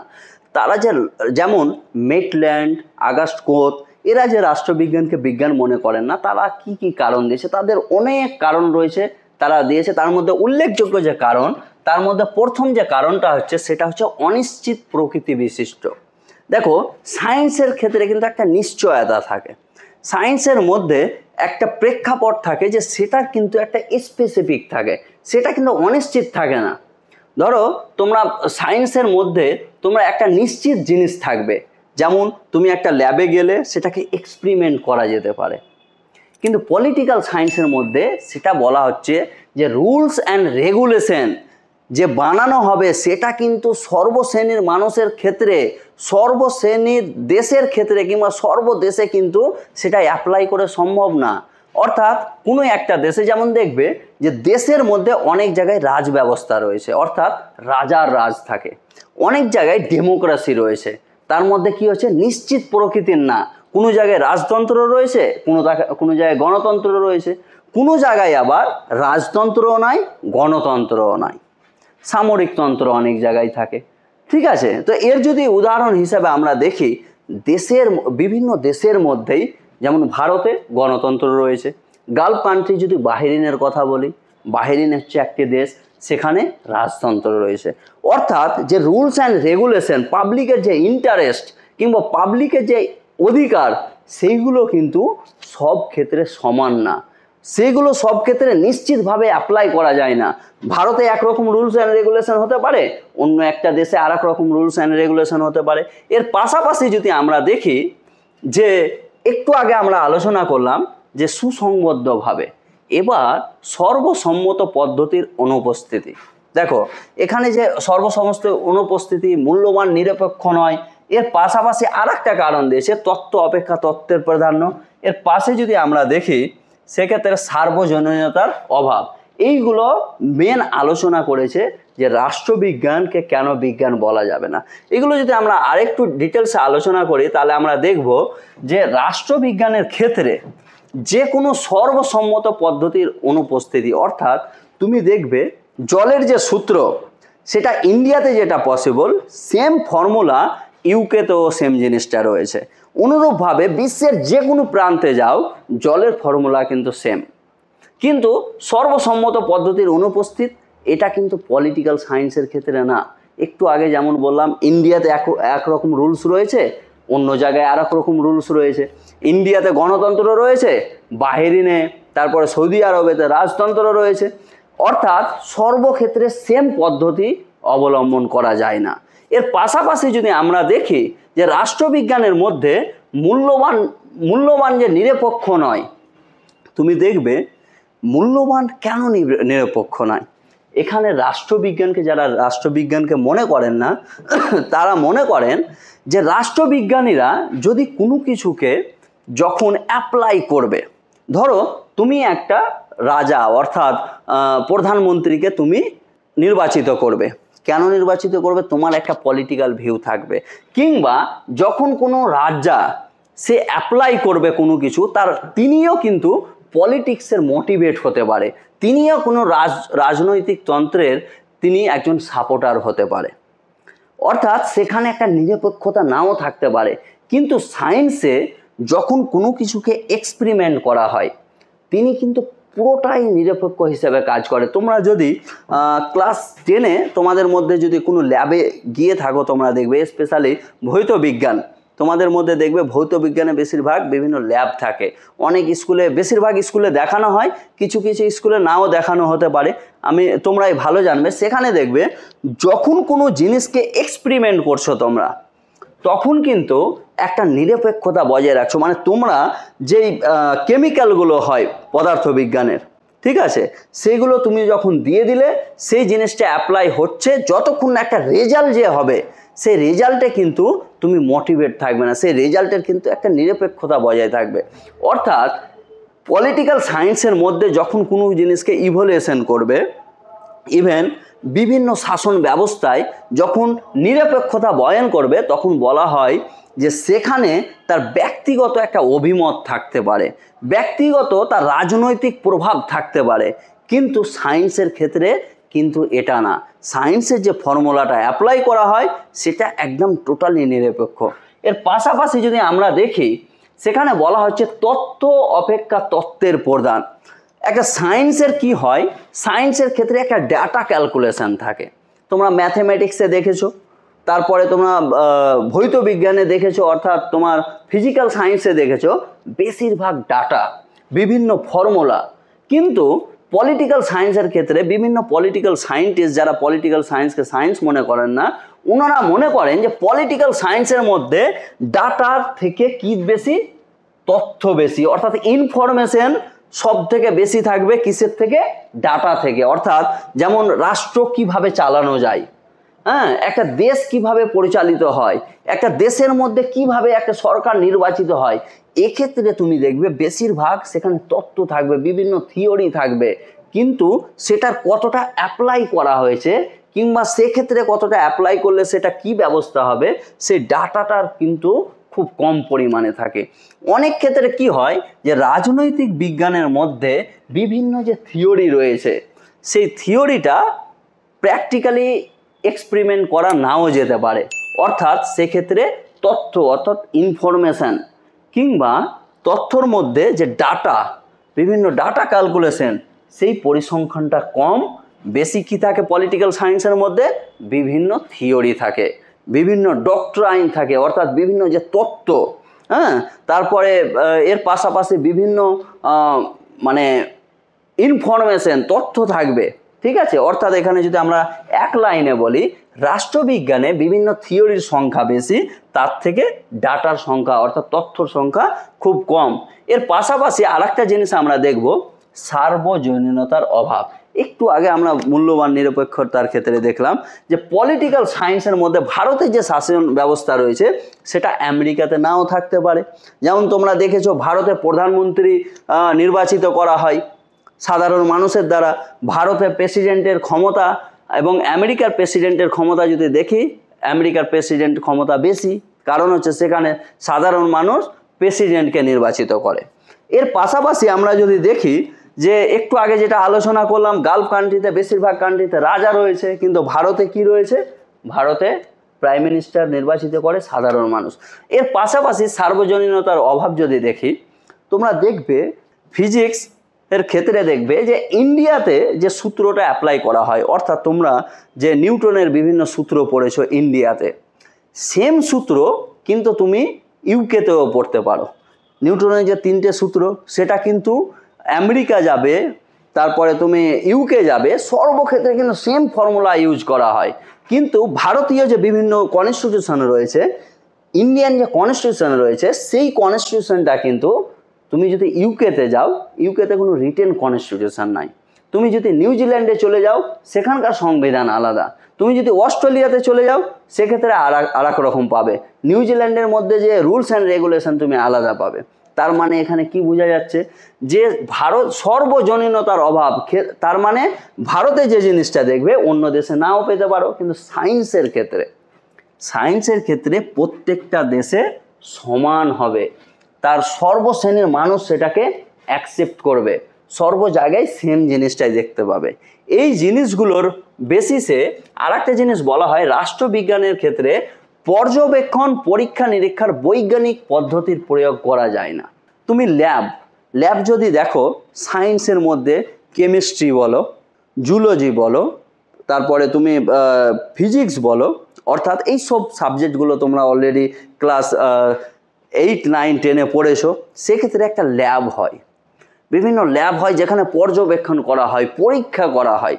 তারা যে যেমন মেটল্যান্ড আগস্ট কোথ এরা যে রাষ্ট্রবিজ্ঞানকে বিজ্ঞান মনে করেন না তারা কি কি কারণ দিয়েছে তাদের অনেক কারণ রয়েছে তারা দিয়েছে তার মধ্যে উল্লেখযোগ্য যে কারণ তার মধ্যে প্রথম যে কারণটা হচ্ছে সেটা হচ্ছে অনিশ্চিত প্রকৃতি বিশিষ্ট দেখো সায়েন্সের ক্ষেত্রে কিন্তু একটা নিশ্চয়তা থাকে সায়েন্সের মধ্যে একটা প্রেক্ষাপট থাকে যে সেটার কিন্তু একটা স্পেসিফিক থাকে সেটা কিন্তু অনিশ্চিত থাকে না ধরো তোমরা সায়েন্সের মধ্যে তোমরা একটা নিশ্চিত জিনিস থাকবে যেমন তুমি একটা ল্যাবে গেলে সেটাকে এক্সপেরিমেন্ট করা যেতে পারে কিন্তু পলিটিক্যাল সায়েন্সের মধ্যে সেটা বলা হচ্ছে যে রুলস অ্যান্ড রেগুলেশন যে বানানো হবে সেটা কিন্তু সর্বশ্রেণীর মানুষের ক্ষেত্রে সর্বশ্রেণীর দেশের ক্ষেত্রে কিংবা সর্বদেশে কিন্তু সেটা অ্যাপ্লাই করে সম্ভব না অর্থাৎ কোনো একটা দেশে যেমন দেখবে যে দেশের মধ্যে অনেক জায়গায় রাজ ব্যবস্থা রয়েছে অর্থাৎ রাজার রাজ থাকে অনেক জায়গায় ডেমোক্রাসি রয়েছে তার মধ্যে কি হচ্ছে নিশ্চিত প্রকৃতির না কোনো জায়গায় রাজতন্ত্র রয়েছে কোনো কোনো জায়গায় গণতন্ত্র রয়েছে কোনো জায়গায় আবার রাজতন্ত্রও নাই গণতন্ত্রও নাই সামরিকতন্ত্র অনেক জায়গায় থাকে ঠিক আছে তো এর যদি উদাহরণ হিসাবে আমরা দেখি দেশের বিভিন্ন দেশের মধ্যেই যেমন ভারতে গণতন্ত্র রয়েছে গালফ কান্ট্রি যদি বাহিরিনের কথা বলি বাহিরিন হচ্ছে একটি দেশ সেখানে রাজতন্ত্র রয়েছে অর্থাৎ যে রুলস অ্যান্ড রেগুলেশন পাবলিকের যে ইন্টারেস্ট কিংবা পাবলিকের যে অধিকার সেইগুলো কিন্তু সব ক্ষেত্রে সমান না সেগুলো সব ক্ষেত্রে নিশ্চিতভাবে অ্যাপ্লাই করা যায় না ভারতে একরকম রুলস অ্যান্ড রেগুলেশন হতে পারে অন্য একটা দেশে আর রকম রুলস অ্যান্ড রেগুলেশন হতে পারে এর পাশাপাশি যদি আমরা দেখি যে একটু আগে আমরা আলোচনা করলাম যে সুসংবদ্ধভাবে এবার সর্বসম্মত পদ্ধতির অনুপস্থিতি দেখো এখানে যে সর্বসমস্ত অনুপস্থিতি মূল্যবান নিরপেক্ষ নয় এর পাশাপাশি আর একটা কারণ দিয়েছে তত্ত্ব অপেক্ষা তত্ত্বের প্রাধান্য এর পাশে যদি আমরা দেখি সেক্ষেত্রে সার্বজনীনতার অভাব এইগুলো মেন আলোচনা করেছে যে রাষ্ট্রবিজ্ঞানকে কেন বিজ্ঞান বলা যাবে না এগুলো যদি আমরা আরেকটু ডিটেলসে আলোচনা করি তাহলে আমরা দেখব যে রাষ্ট্রবিজ্ঞানের ক্ষেত্রে যে কোনো সর্বসম্মত পদ্ধতির অনুপস্থিতি অর্থাৎ তুমি দেখবে জলের যে সূত্র সেটা ইন্ডিয়াতে যেটা পসিবল সেম ফর্মুলা ইউকেতেও সেম জিনিসটা রয়েছে অনুরূপভাবে বিশ্বের যে কোনো প্রান্তে যাও জলের ফর্মুলা কিন্তু সেম কিন্তু সর্বসম্মত পদ্ধতির অনুপস্থিত এটা কিন্তু পলিটিক্যাল সায়েন্সের ক্ষেত্রে না একটু আগে যেমন বললাম ইন্ডিয়াতে এক একরকম রুলস রয়েছে অন্য জায়গায় আর রকম রুলস রয়েছে ইন্ডিয়াতে গণতন্ত্র রয়েছে বাহিরিনে তারপরে সৌদি আরবেতে রাজতন্ত্র রয়েছে অর্থাৎ সর্বক্ষেত্রে সেম পদ্ধতি অবলম্বন করা যায় না এর পাশাপাশি যদি আমরা দেখি যে রাষ্ট্রবিজ্ঞানের মধ্যে মূল্যবান মূল্যবান যে নিরপেক্ষ নয় তুমি দেখবে মূল্যবান কেন নিরপেক্ষ নয় এখানে রাষ্ট্রবিজ্ঞানকে যারা রাষ্ট্রবিজ্ঞানকে মনে করেন না তারা মনে করেন যে রাষ্ট্রবিজ্ঞানীরা যদি কোনো কিছুকে যখন অ্যাপ্লাই করবে ধরো তুমি একটা রাজা অর্থাৎ প্রধানমন্ত্রীকে তুমি নির্বাচিত করবে কেন নির্বাচিত করবে তোমার একটা পলিটিক্যাল ভিউ থাকবে কিংবা যখন কোনো রাজা সে অ্যাপ্লাই করবে কোনো কিছু তার তিনিও কিন্তু পলিটিক্সের মোটিভেট হতে পারে তিনিও কোনো রাজ রাজনৈতিক তন্ত্রের তিনি একজন সাপোর্টার হতে পারে অর্থাৎ সেখানে একটা নিরপেক্ষতা নাও থাকতে পারে কিন্তু সায়েন্সে যখন কোনো কিছুকে এক্সপেরিমেন্ট করা হয় তিনি কিন্তু পুরোটাই নিরপেক্ষ হিসেবে কাজ করে তোমরা যদি ক্লাস টেনে তোমাদের মধ্যে যদি কোনো ল্যাবে গিয়ে থাকো তোমরা দেখবে স্পেশালি ভৌত বিজ্ঞান তোমাদের মধ্যে দেখবে ভৌত বিজ্ঞানে বেশিরভাগ বিভিন্ন ল্যাব থাকে অনেক স্কুলে বেশিরভাগ স্কুলে দেখানো হয় কিছু কিছু স্কুলে নাও দেখানো হতে পারে আমি তোমরাই ভালো জানবে সেখানে দেখবে যখন কোনো জিনিসকে এক্সপেরিমেন্ট করছো তোমরা তখন কিন্তু একটা নিরপেক্ষতা বজায় রাখছো মানে তোমরা যেই কেমিক্যালগুলো হয় পদার্থবিজ্ঞানের ঠিক আছে সেগুলো তুমি যখন দিয়ে দিলে সেই জিনিসটা অ্যাপ্লাই হচ্ছে যতক্ষণ না একটা রেজাল্ট যে হবে সেই রেজাল্টে কিন্তু তুমি মোটিভেট থাকবে না সেই রেজাল্টের কিন্তু একটা নিরপেক্ষতা বজায় থাকবে অর্থাৎ পলিটিক্যাল সায়েন্সের মধ্যে যখন কোনো জিনিসকে ইভলিউশন করবে ইভেন বিভিন্ন শাসন ব্যবস্থায় যখন নিরপেক্ষতা বয়ন করবে তখন বলা হয় যে সেখানে তার ব্যক্তিগত একটা অভিমত থাকতে পারে ব্যক্তিগত তার রাজনৈতিক প্রভাব থাকতে পারে কিন্তু সায়েন্সের ক্ষেত্রে কিন্তু এটা না সায়েন্সের যে ফর্মুলাটা অ্যাপ্লাই করা হয় সেটা একদম টোটালি নিরপেক্ষ এর পাশাপাশি যদি আমরা দেখি সেখানে বলা হচ্ছে তত্ত্ব অপেক্ষা তত্ত্বের প্রদান একটা সায়েন্সের কি হয় সায়েন্সের ক্ষেত্রে একটা ডাটা ক্যালকুলেশন থাকে তোমরা ম্যাথেমেটিক্সে দেখেছো তারপরে তোমরা ভৌত বিজ্ঞানে দেখেছো অর্থাৎ তোমার ফিজিক্যাল সায়েন্সে দেখেছো বেশিরভাগ ডাটা বিভিন্ন ফর্মুলা কিন্তু পলিটিক্যাল সায়েন্সের ক্ষেত্রে বিভিন্ন পলিটিক্যাল সায়েন্টিস্ট যারা পলিটিক্যাল সায়েন্সকে সায়েন্স মনে করেন না ওনারা মনে করেন যে পলিটিক্যাল সায়েন্সের মধ্যে ডাটার থেকে কি বেশি তথ্য বেশি অর্থাৎ ইনফরমেশন সব থেকে বেশি থাকবে কিসের থেকে ডাটা থেকে অর্থাৎ যেমন রাষ্ট্র কিভাবে চালানো যায় হ্যাঁ একটা দেশ কিভাবে পরিচালিত হয় একটা দেশের মধ্যে কিভাবে একটা সরকার নির্বাচিত হয় এক্ষেত্রে তুমি দেখবে বেশিরভাগ সেখানে তত্ত্ব থাকবে বিভিন্ন থিওরি থাকবে কিন্তু সেটার কতটা অ্যাপ্লাই করা হয়েছে কিংবা সেক্ষেত্রে কতটা অ্যাপ্লাই করলে সেটা কি ব্যবস্থা হবে সেই ডাটাটার কিন্তু খুব কম পরিমাণে থাকে অনেক ক্ষেত্রে কি হয় যে রাজনৈতিক বিজ্ঞানের মধ্যে বিভিন্ন যে থিওরি রয়েছে সেই থিওরিটা প্র্যাকটিক্যালি এক্সপেরিমেন্ট করা নাও যেতে পারে অর্থাৎ সেক্ষেত্রে তথ্য অর্থাৎ ইনফরমেশান কিংবা তথ্যর মধ্যে যে ডাটা বিভিন্ন ডাটা ক্যালকুলেশন সেই পরিসংখ্যানটা কম বেশি কী থাকে পলিটিক্যাল সায়েন্সের মধ্যে বিভিন্ন থিওরি থাকে বিভিন্ন ডক্টর আইন থাকে অর্থাৎ বিভিন্ন যে তত্ত্ব হ্যাঁ তারপরে এর পাশাপাশি বিভিন্ন মানে ইনফরমেশন তথ্য থাকবে ঠিক আছে অর্থাৎ এখানে যদি আমরা এক লাইনে বলি রাষ্ট্রবিজ্ঞানে বিভিন্ন থিওরির সংখ্যা বেশি তার থেকে ডাটার সংখ্যা অর্থাৎ তথ্যর সংখ্যা খুব কম এর পাশাপাশি আর জিনিস আমরা দেখব সার্বজনীনতার অভাব একটু আগে আমরা মূল্যবান নিরপেক্ষতার ক্ষেত্রে দেখলাম যে পলিটিক্যাল সায়েন্সের মধ্যে ভারতের যে শাসন ব্যবস্থা রয়েছে সেটা আমেরিকাতে নাও থাকতে পারে যেমন তোমরা দেখেছো ভারতে প্রধানমন্ত্রী নির্বাচিত করা হয় সাধারণ মানুষের দ্বারা ভারতের প্রেসিডেন্টের ক্ষমতা এবং আমেরিকার প্রেসিডেন্টের ক্ষমতা যদি দেখি আমেরিকার প্রেসিডেন্ট ক্ষমতা বেশি কারণ হচ্ছে সেখানে সাধারণ মানুষ প্রেসিডেন্টকে নির্বাচিত করে এর পাশাপাশি আমরা যদি দেখি যে একটু আগে যেটা আলোচনা করলাম গালফ কান্ট্রিতে বেশিরভাগ কান্ট্রিতে রাজা রয়েছে কিন্তু ভারতে কি রয়েছে ভারতে প্রাইম মিনিস্টার নির্বাচিত করে সাধারণ মানুষ এর পাশাপাশি সার্বজনীনতার অভাব যদি দেখি তোমরা দেখবে ফিজিক্স এর ক্ষেত্রে দেখবে যে ইন্ডিয়াতে যে সূত্রটা অ্যাপ্লাই করা হয় অর্থাৎ তোমরা যে নিউটনের বিভিন্ন সূত্র পড়েছ ইন্ডিয়াতে সেম সূত্র কিন্তু তুমি ইউকেতেও পড়তে পারো নিউটনের যে তিনটে সূত্র সেটা কিন্তু আমেরিকা যাবে তারপরে তুমি ইউকে যাবে সর্বক্ষেত্রে কিন্তু সেম ফর্মুলা ইউজ করা হয় কিন্তু ভারতীয় যে বিভিন্ন কনস্টিটিউশন রয়েছে ইন্ডিয়ান যে কনস্টিটিউশন রয়েছে সেই কনস্টিটিউশনটা কিন্তু তুমি যদি ইউকেতে যাও ইউকেতে কোনো রিটেন কনস্টিটিউশন নাই তুমি যদি নিউজিল্যান্ডে চলে যাও সেখানকার সংবিধান আলাদা তুমি যদি অস্ট্রেলিয়াতে চলে যাও সেক্ষেত্রে আর এক রকম পাবে নিউজিল্যান্ডের মধ্যে যে রুলস অ্যান্ড রেগুলেশন তুমি আলাদা পাবে তার মানে এখানে কি বোঝা যাচ্ছে যে ভারত সর্বজনীনতার অভাব তার মানে ভারতে যে জিনিসটা দেখবে অন্য দেশে নাও পেতে পারো কিন্তু সায়েন্সের ক্ষেত্রে সায়েন্সের ক্ষেত্রে প্রত্যেকটা দেশে সমান হবে তার সর্বশ্রেণীর মানুষ সেটাকে অ্যাকসেপ্ট করবে সর্ব জায়গায় সেম জিনিসটাই দেখতে পাবে এই জিনিসগুলোর বেসিসে আর একটা জিনিস বলা হয় রাষ্ট্রবিজ্ঞানের ক্ষেত্রে পর্যবেক্ষণ পরীক্ষা নিরীক্ষার বৈজ্ঞানিক পদ্ধতির প্রয়োগ করা যায় না তুমি ল্যাব ল্যাব যদি দেখো সায়েন্সের মধ্যে কেমিস্ট্রি বলো জুলজি বলো তারপরে তুমি ফিজিক্স বলো অর্থাৎ এই সব সাবজেক্টগুলো তোমরা অলরেডি ক্লাস এইট নাইন টেনে পড়েছো সেক্ষেত্রে একটা ল্যাব হয় বিভিন্ন ল্যাব হয় যেখানে পর্যবেক্ষণ করা হয় পরীক্ষা করা হয়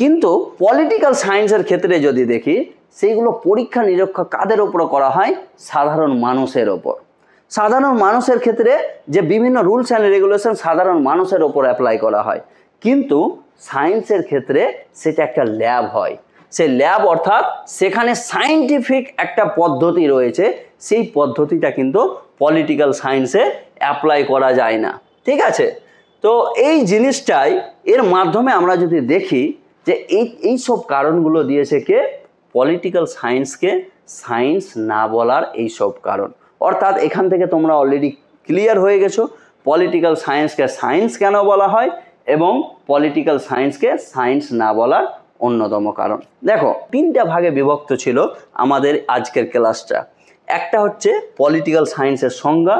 কিন্তু পলিটিক্যাল সায়েন্সের ক্ষেত্রে যদি দেখি সেইগুলো পরীক্ষা নিরীক্ষা কাদের ওপর করা হয় সাধারণ মানুষের ওপর সাধারণ মানুষের ক্ষেত্রে যে বিভিন্ন রুলস অ্যান্ড রেগুলেশন সাধারণ মানুষের ওপর অ্যাপ্লাই করা হয় কিন্তু সায়েন্সের ক্ষেত্রে সেটা একটা ল্যাব হয় সে ল্যাব অর্থাৎ সেখানে সায়েন্টিফিক একটা পদ্ধতি রয়েছে সেই পদ্ধতিটা কিন্তু পলিটিক্যাল সায়েন্সে অ্যাপ্লাই করা যায় না ঠিক আছে তো এই জিনিসটাই এর মাধ্যমে আমরা যদি দেখি যে এই এই সব কারণগুলো দিয়েছে কে পলিটিক্যাল সায়েন্সকে সায়েন্স না বলার এই সব কারণ অর্থাৎ এখান থেকে তোমরা অলরেডি ক্লিয়ার হয়ে গেছো পলিটিক্যাল সায়েন্সকে সায়েন্স কেন বলা হয় এবং পলিটিক্যাল সায়েন্সকে সায়েন্স না বলার অন্যতম কারণ দেখো তিনটা ভাগে বিভক্ত ছিল আমাদের আজকের ক্লাসটা একটা হচ্ছে পলিটিক্যাল সায়েন্সের সংজ্ঞা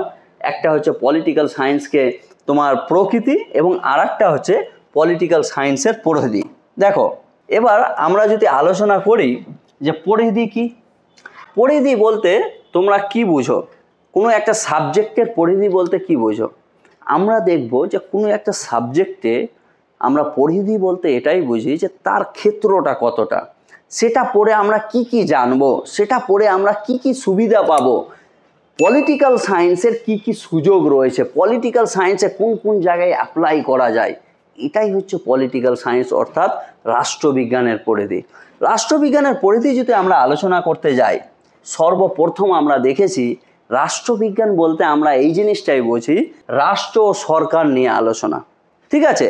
একটা হচ্ছে পলিটিক্যাল সায়েন্সকে তোমার প্রকৃতি এবং আর হচ্ছে পলিটিক্যাল সায়েন্সের প্রকৃতি দেখো এবার আমরা যদি আলোচনা করি যে পরিধি কি পরিধি বলতে তোমরা কি বুঝো কোনো একটা সাবজেক্টের পরিধি বলতে কি বোঝো আমরা দেখব যে কোনো একটা সাবজেক্টে আমরা পরিধি বলতে এটাই বুঝি যে তার ক্ষেত্রটা কতটা সেটা পড়ে আমরা কি কি জানব সেটা পড়ে আমরা কি কি সুবিধা পাব পলিটিক্যাল সায়েন্সের কি কি সুযোগ রয়েছে পলিটিক্যাল সায়েন্সে কোন কোন জায়গায় অ্যাপ্লাই করা যায় এটাই হচ্ছে পলিটিক্যাল সায়েন্স অর্থাৎ রাষ্ট্রবিজ্ঞানের পরিধি রাষ্ট্রবিজ্ঞানের পরিধি যদি আমরা আলোচনা করতে যাই সর্বপ্রথম আমরা দেখেছি রাষ্ট্রবিজ্ঞান বলতে আমরা এই জিনিসটাই বুঝি রাষ্ট্র ও সরকার নিয়ে আলোচনা ঠিক আছে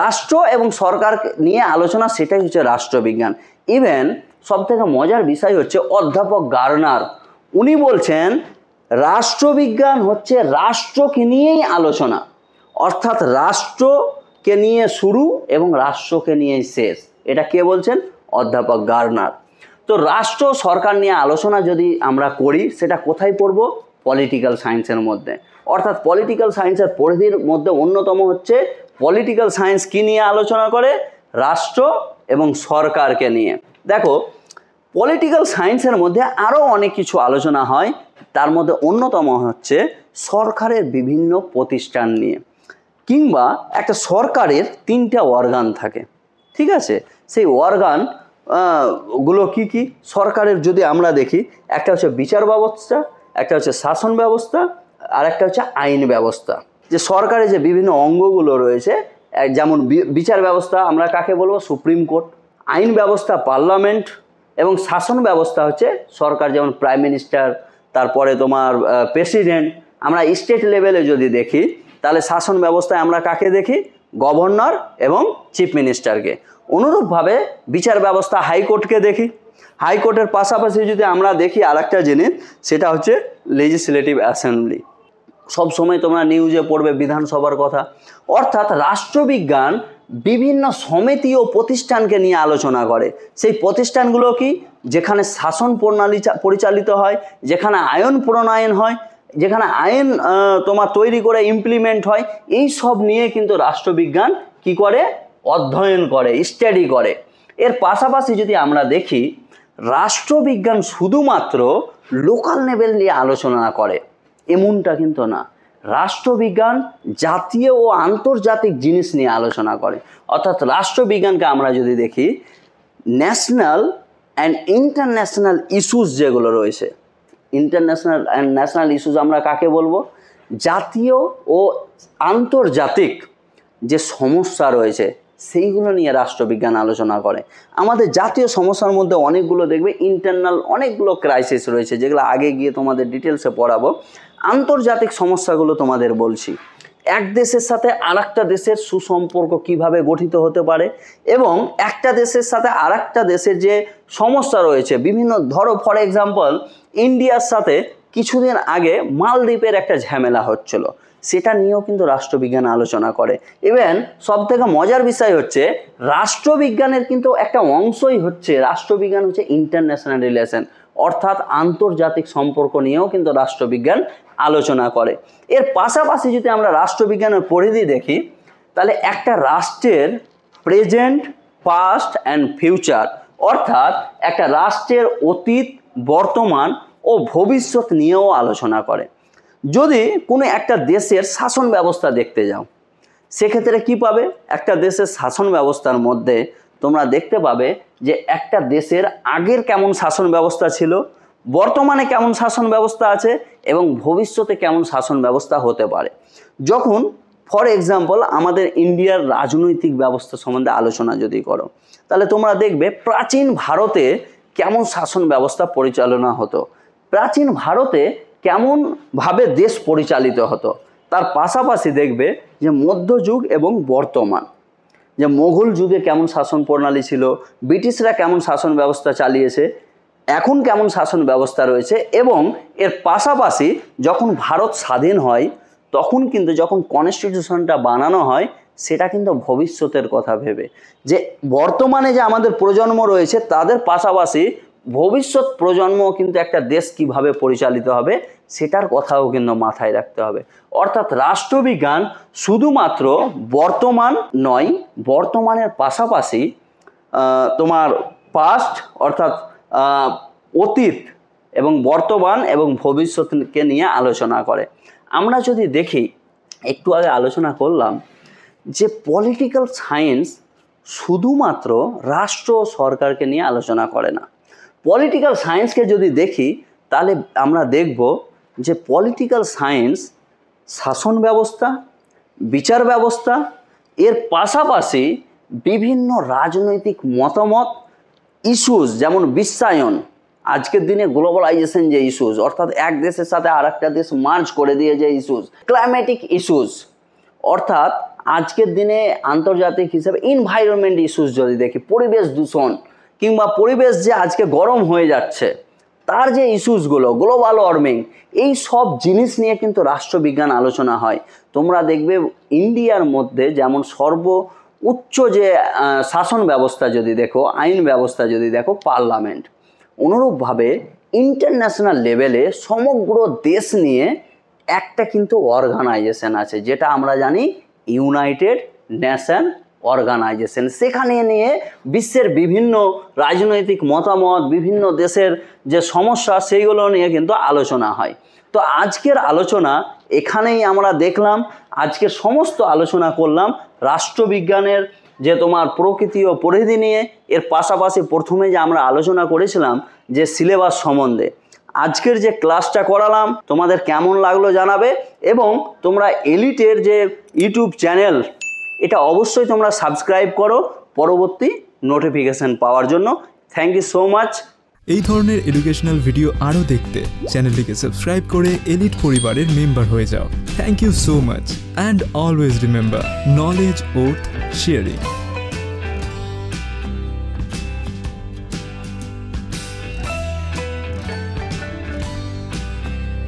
রাষ্ট্র এবং সরকার নিয়ে আলোচনা সেটাই হচ্ছে রাষ্ট্রবিজ্ঞান ইভেন সবথেকে মজার বিষয় হচ্ছে অধ্যাপক গার্নার উনি বলছেন রাষ্ট্রবিজ্ঞান হচ্ছে রাষ্ট্রকে নিয়েই আলোচনা অর্থাৎ রাষ্ট্র কে নিয়ে শুরু এবং রাষ্ট্রকে নিয়ে শেষ এটা কে বলছেন অধ্যাপক গার্নার তো রাষ্ট্র সরকার নিয়ে আলোচনা যদি আমরা করি সেটা কোথায় পড়ব পলিটিক্যাল সায়েন্সের মধ্যে অর্থাৎ পলিটিক্যাল সায়েন্সের পরিধির মধ্যে অন্যতম হচ্ছে পলিটিক্যাল সায়েন্স কী নিয়ে আলোচনা করে রাষ্ট্র এবং সরকারকে নিয়ে দেখো পলিটিক্যাল সায়েন্সের মধ্যে আরও অনেক কিছু আলোচনা হয় তার মধ্যে অন্যতম হচ্ছে সরকারের বিভিন্ন প্রতিষ্ঠান নিয়ে কিংবা একটা সরকারের তিনটা অর্গান থাকে ঠিক আছে সেই অর্গান গুলো কি কি সরকারের যদি আমরা দেখি একটা হচ্ছে বিচার ব্যবস্থা একটা হচ্ছে শাসন ব্যবস্থা আর একটা হচ্ছে আইন ব্যবস্থা যে সরকারের যে বিভিন্ন অঙ্গগুলো রয়েছে যেমন বিচার ব্যবস্থা আমরা কাকে বলবো সুপ্রিম কোর্ট আইন ব্যবস্থা পার্লামেন্ট এবং শাসন ব্যবস্থা হচ্ছে সরকার যেমন প্রাইম মিনিস্টার তারপরে তোমার প্রেসিডেন্ট আমরা স্টেট লেভেলে যদি দেখি তাহলে শাসন ব্যবস্থায় আমরা কাকে দেখি গভর্নর এবং চিফ মিনিস্টারকে অনুরূপভাবে বিচার ব্যবস্থা হাইকোর্টকে দেখি হাইকোর্টের পাশাপাশি যদি আমরা দেখি আর একটা জিনিস সেটা হচ্ছে লেজিসলেটিভ অ্যাসেম্বলি সব সময় তোমরা নিউজে পড়বে বিধানসভার কথা অর্থাৎ রাষ্ট্রবিজ্ঞান বিভিন্ন সমিতি ও প্রতিষ্ঠানকে নিয়ে আলোচনা করে সেই প্রতিষ্ঠানগুলো কি যেখানে শাসন প্রণালী পরিচালিত হয় যেখানে আয়ন প্রণয়ন হয় যেখানে আইন তোমার তৈরি করে ইমপ্লিমেন্ট হয় এই সব নিয়ে কিন্তু রাষ্ট্রবিজ্ঞান কি করে অধ্যয়ন করে স্টাডি করে এর পাশাপাশি যদি আমরা দেখি রাষ্ট্রবিজ্ঞান শুধুমাত্র লোকাল লেভেল নিয়ে আলোচনা করে এমনটা কিন্তু না রাষ্ট্রবিজ্ঞান জাতীয় ও আন্তর্জাতিক জিনিস নিয়ে আলোচনা করে অর্থাৎ রাষ্ট্রবিজ্ঞানকে আমরা যদি দেখি ন্যাশনাল অ্যান্ড ইন্টারন্যাশনাল ইস্যুস যেগুলো রয়েছে ইন্টারন্যাশনাল অ্যান্ড ন্যাশনাল ইস্যুজ আমরা কাকে বলবো জাতীয় ও আন্তর্জাতিক যে সমস্যা রয়েছে সেইগুলো নিয়ে রাষ্ট্রবিজ্ঞান আলোচনা করে আমাদের জাতীয় সমস্যার মধ্যে অনেকগুলো দেখবে ইন্টারনাল অনেকগুলো ক্রাইসিস রয়েছে যেগুলো আগে গিয়ে তোমাদের ডিটেলসে পড়াবো আন্তর্জাতিক সমস্যাগুলো তোমাদের বলছি এক দেশের সাথে আর দেশের সুসম্পর্ক কিভাবে গঠিত হতে পারে এবং একটা দেশের সাথে আর দেশের যে সমস্যা রয়েছে বিভিন্ন ধরো ফর এক্সাম্পল ইন্ডিয়ার সাথে কিছুদিন আগে মালদ্বীপের একটা ঝামেলা হচ্ছিল সেটা নিয়েও কিন্তু রাষ্ট্রবিজ্ঞান আলোচনা করে ইভেন সব থেকে মজার বিষয় হচ্ছে রাষ্ট্রবিজ্ঞানের কিন্তু একটা অংশই হচ্ছে রাষ্ট্রবিজ্ঞান হচ্ছে ইন্টারন্যাশনাল রিলেশন অর্থাৎ আন্তর্জাতিক সম্পর্ক নিয়েও কিন্তু রাষ্ট্রবিজ্ঞান আলোচনা করে এর পাশাপাশি যদি আমরা রাষ্ট্রবিজ্ঞানের পরিধি দেখি তাহলে একটা রাষ্ট্রের প্রেজেন্ট পাস্ট অ্যান্ড ফিউচার অর্থাৎ একটা রাষ্ট্রের অতীত বর্তমান ও ভবিষ্যৎ নিয়েও আলোচনা করে যদি কোনো একটা দেশের শাসন ব্যবস্থা দেখতে যাও সেক্ষেত্রে কি পাবে একটা দেশের শাসন ব্যবস্থার মধ্যে তোমরা দেখতে পাবে যে একটা দেশের আগের কেমন শাসন ব্যবস্থা ছিল বর্তমানে কেমন শাসন ব্যবস্থা আছে এবং ভবিষ্যতে কেমন শাসন ব্যবস্থা হতে পারে যখন ফর এক্সাম্পল আমাদের ইন্ডিয়ার রাজনৈতিক ব্যবস্থা সম্বন্ধে আলোচনা যদি করো তাহলে তোমরা দেখবে প্রাচীন ভারতে কেমন শাসন ব্যবস্থা পরিচালনা হতো প্রাচীন ভারতে কেমনভাবে দেশ পরিচালিত হতো তার পাশাপাশি দেখবে যে মধ্যযুগ এবং বর্তমান যে মোঘল যুগে কেমন শাসন প্রণালী ছিল ব্রিটিশরা কেমন শাসন ব্যবস্থা চালিয়েছে এখন কেমন শাসন ব্যবস্থা রয়েছে এবং এর পাশাপাশি যখন ভারত স্বাধীন হয় তখন কিন্তু যখন কনস্টিটিউশনটা বানানো হয় সেটা কিন্তু ভবিষ্যতের কথা ভেবে যে বর্তমানে যে আমাদের প্রজন্ম রয়েছে তাদের পাশাপাশি ভবিষ্যৎ প্রজন্ম কিন্তু একটা দেশ কিভাবে পরিচালিত হবে সেটার কথাও কিন্তু মাথায় রাখতে হবে অর্থাৎ রাষ্ট্রবিজ্ঞান শুধুমাত্র বর্তমান নয় বর্তমানের পাশাপাশি তোমার পাস্ট অর্থাৎ অতীত এবং বর্তমান এবং ভবিষ্যৎকে নিয়ে আলোচনা করে আমরা যদি দেখি একটু আগে আলোচনা করলাম যে পলিটিক্যাল সায়েন্স শুধুমাত্র রাষ্ট্র সরকারকে নিয়ে আলোচনা করে না পলিটিক্যাল সায়েন্সকে যদি দেখি তাহলে আমরা দেখব যে পলিটিক্যাল সায়েন্স শাসন ব্যবস্থা বিচার ব্যবস্থা এর পাশাপাশি বিভিন্ন রাজনৈতিক মতামত ইস্যুস যেমন বিশ্বায়ন আজকের দিনে গ্লোবালাইজেশন যে ইস্যুস অর্থাৎ এক দেশের সাথে আর দেশ মার্জ করে দিয়ে যে ইস্যুস ক্লাইমেটিক ইস্যুস অর্থাৎ আজকের দিনে আন্তর্জাতিক হিসাবে এনভায়রনমেন্ট ইস্যুস যদি দেখি পরিবেশ দূষণ কিংবা পরিবেশ যে আজকে গরম হয়ে যাচ্ছে তার যে ইস্যুসগুলো গ্লোবাল ওয়ার্মিং এই সব জিনিস নিয়ে কিন্তু রাষ্ট্রবিজ্ঞান আলোচনা হয় তোমরা দেখবে ইন্ডিয়ার মধ্যে যেমন সর্ব উচ্চ যে শাসন ব্যবস্থা যদি দেখো আইন ব্যবস্থা যদি দেখো পার্লামেন্ট অনুরূপভাবে ইন্টারন্যাশনাল লেভেলে সমগ্র দেশ নিয়ে একটা কিন্তু অর্গানাইজেশন আছে যেটা আমরা জানি ইউনাইটেড ন্যাশন অর্গানাইজেশন সেখানে নিয়ে বিশ্বের বিভিন্ন রাজনৈতিক মতামত বিভিন্ন দেশের যে সমস্যা সেইগুলো নিয়ে কিন্তু আলোচনা হয় তো আজকের আলোচনা এখানেই আমরা দেখলাম আজকে সমস্ত আলোচনা করলাম রাষ্ট্রবিজ্ঞানের যে তোমার প্রকৃতি ও পরিধি নিয়ে এর পাশাপাশি প্রথমে যে আমরা আলোচনা করেছিলাম যে সিলেবাস সম্বন্ধে আজকের যে ক্লাসটা করালাম তোমাদের কেমন লাগলো জানাবে এবং তোমরা এলিটের যে ইউটিউব চ্যানেল এটা অবশ্যই তোমরা সাবস্ক্রাইব করো পরবর্তী নোটিফিকেশান পাওয়ার জন্য থ্যাংক ইউ সো মাচ এই ধরনের এডুকেশনাল ভিডিও আরও দেখতে চ্যানেলটিকে সাবস্ক্রাইব করে এলিট পরিবারের মেম্বার হয়ে যাও thank you so much and always remember knowledge worth sharing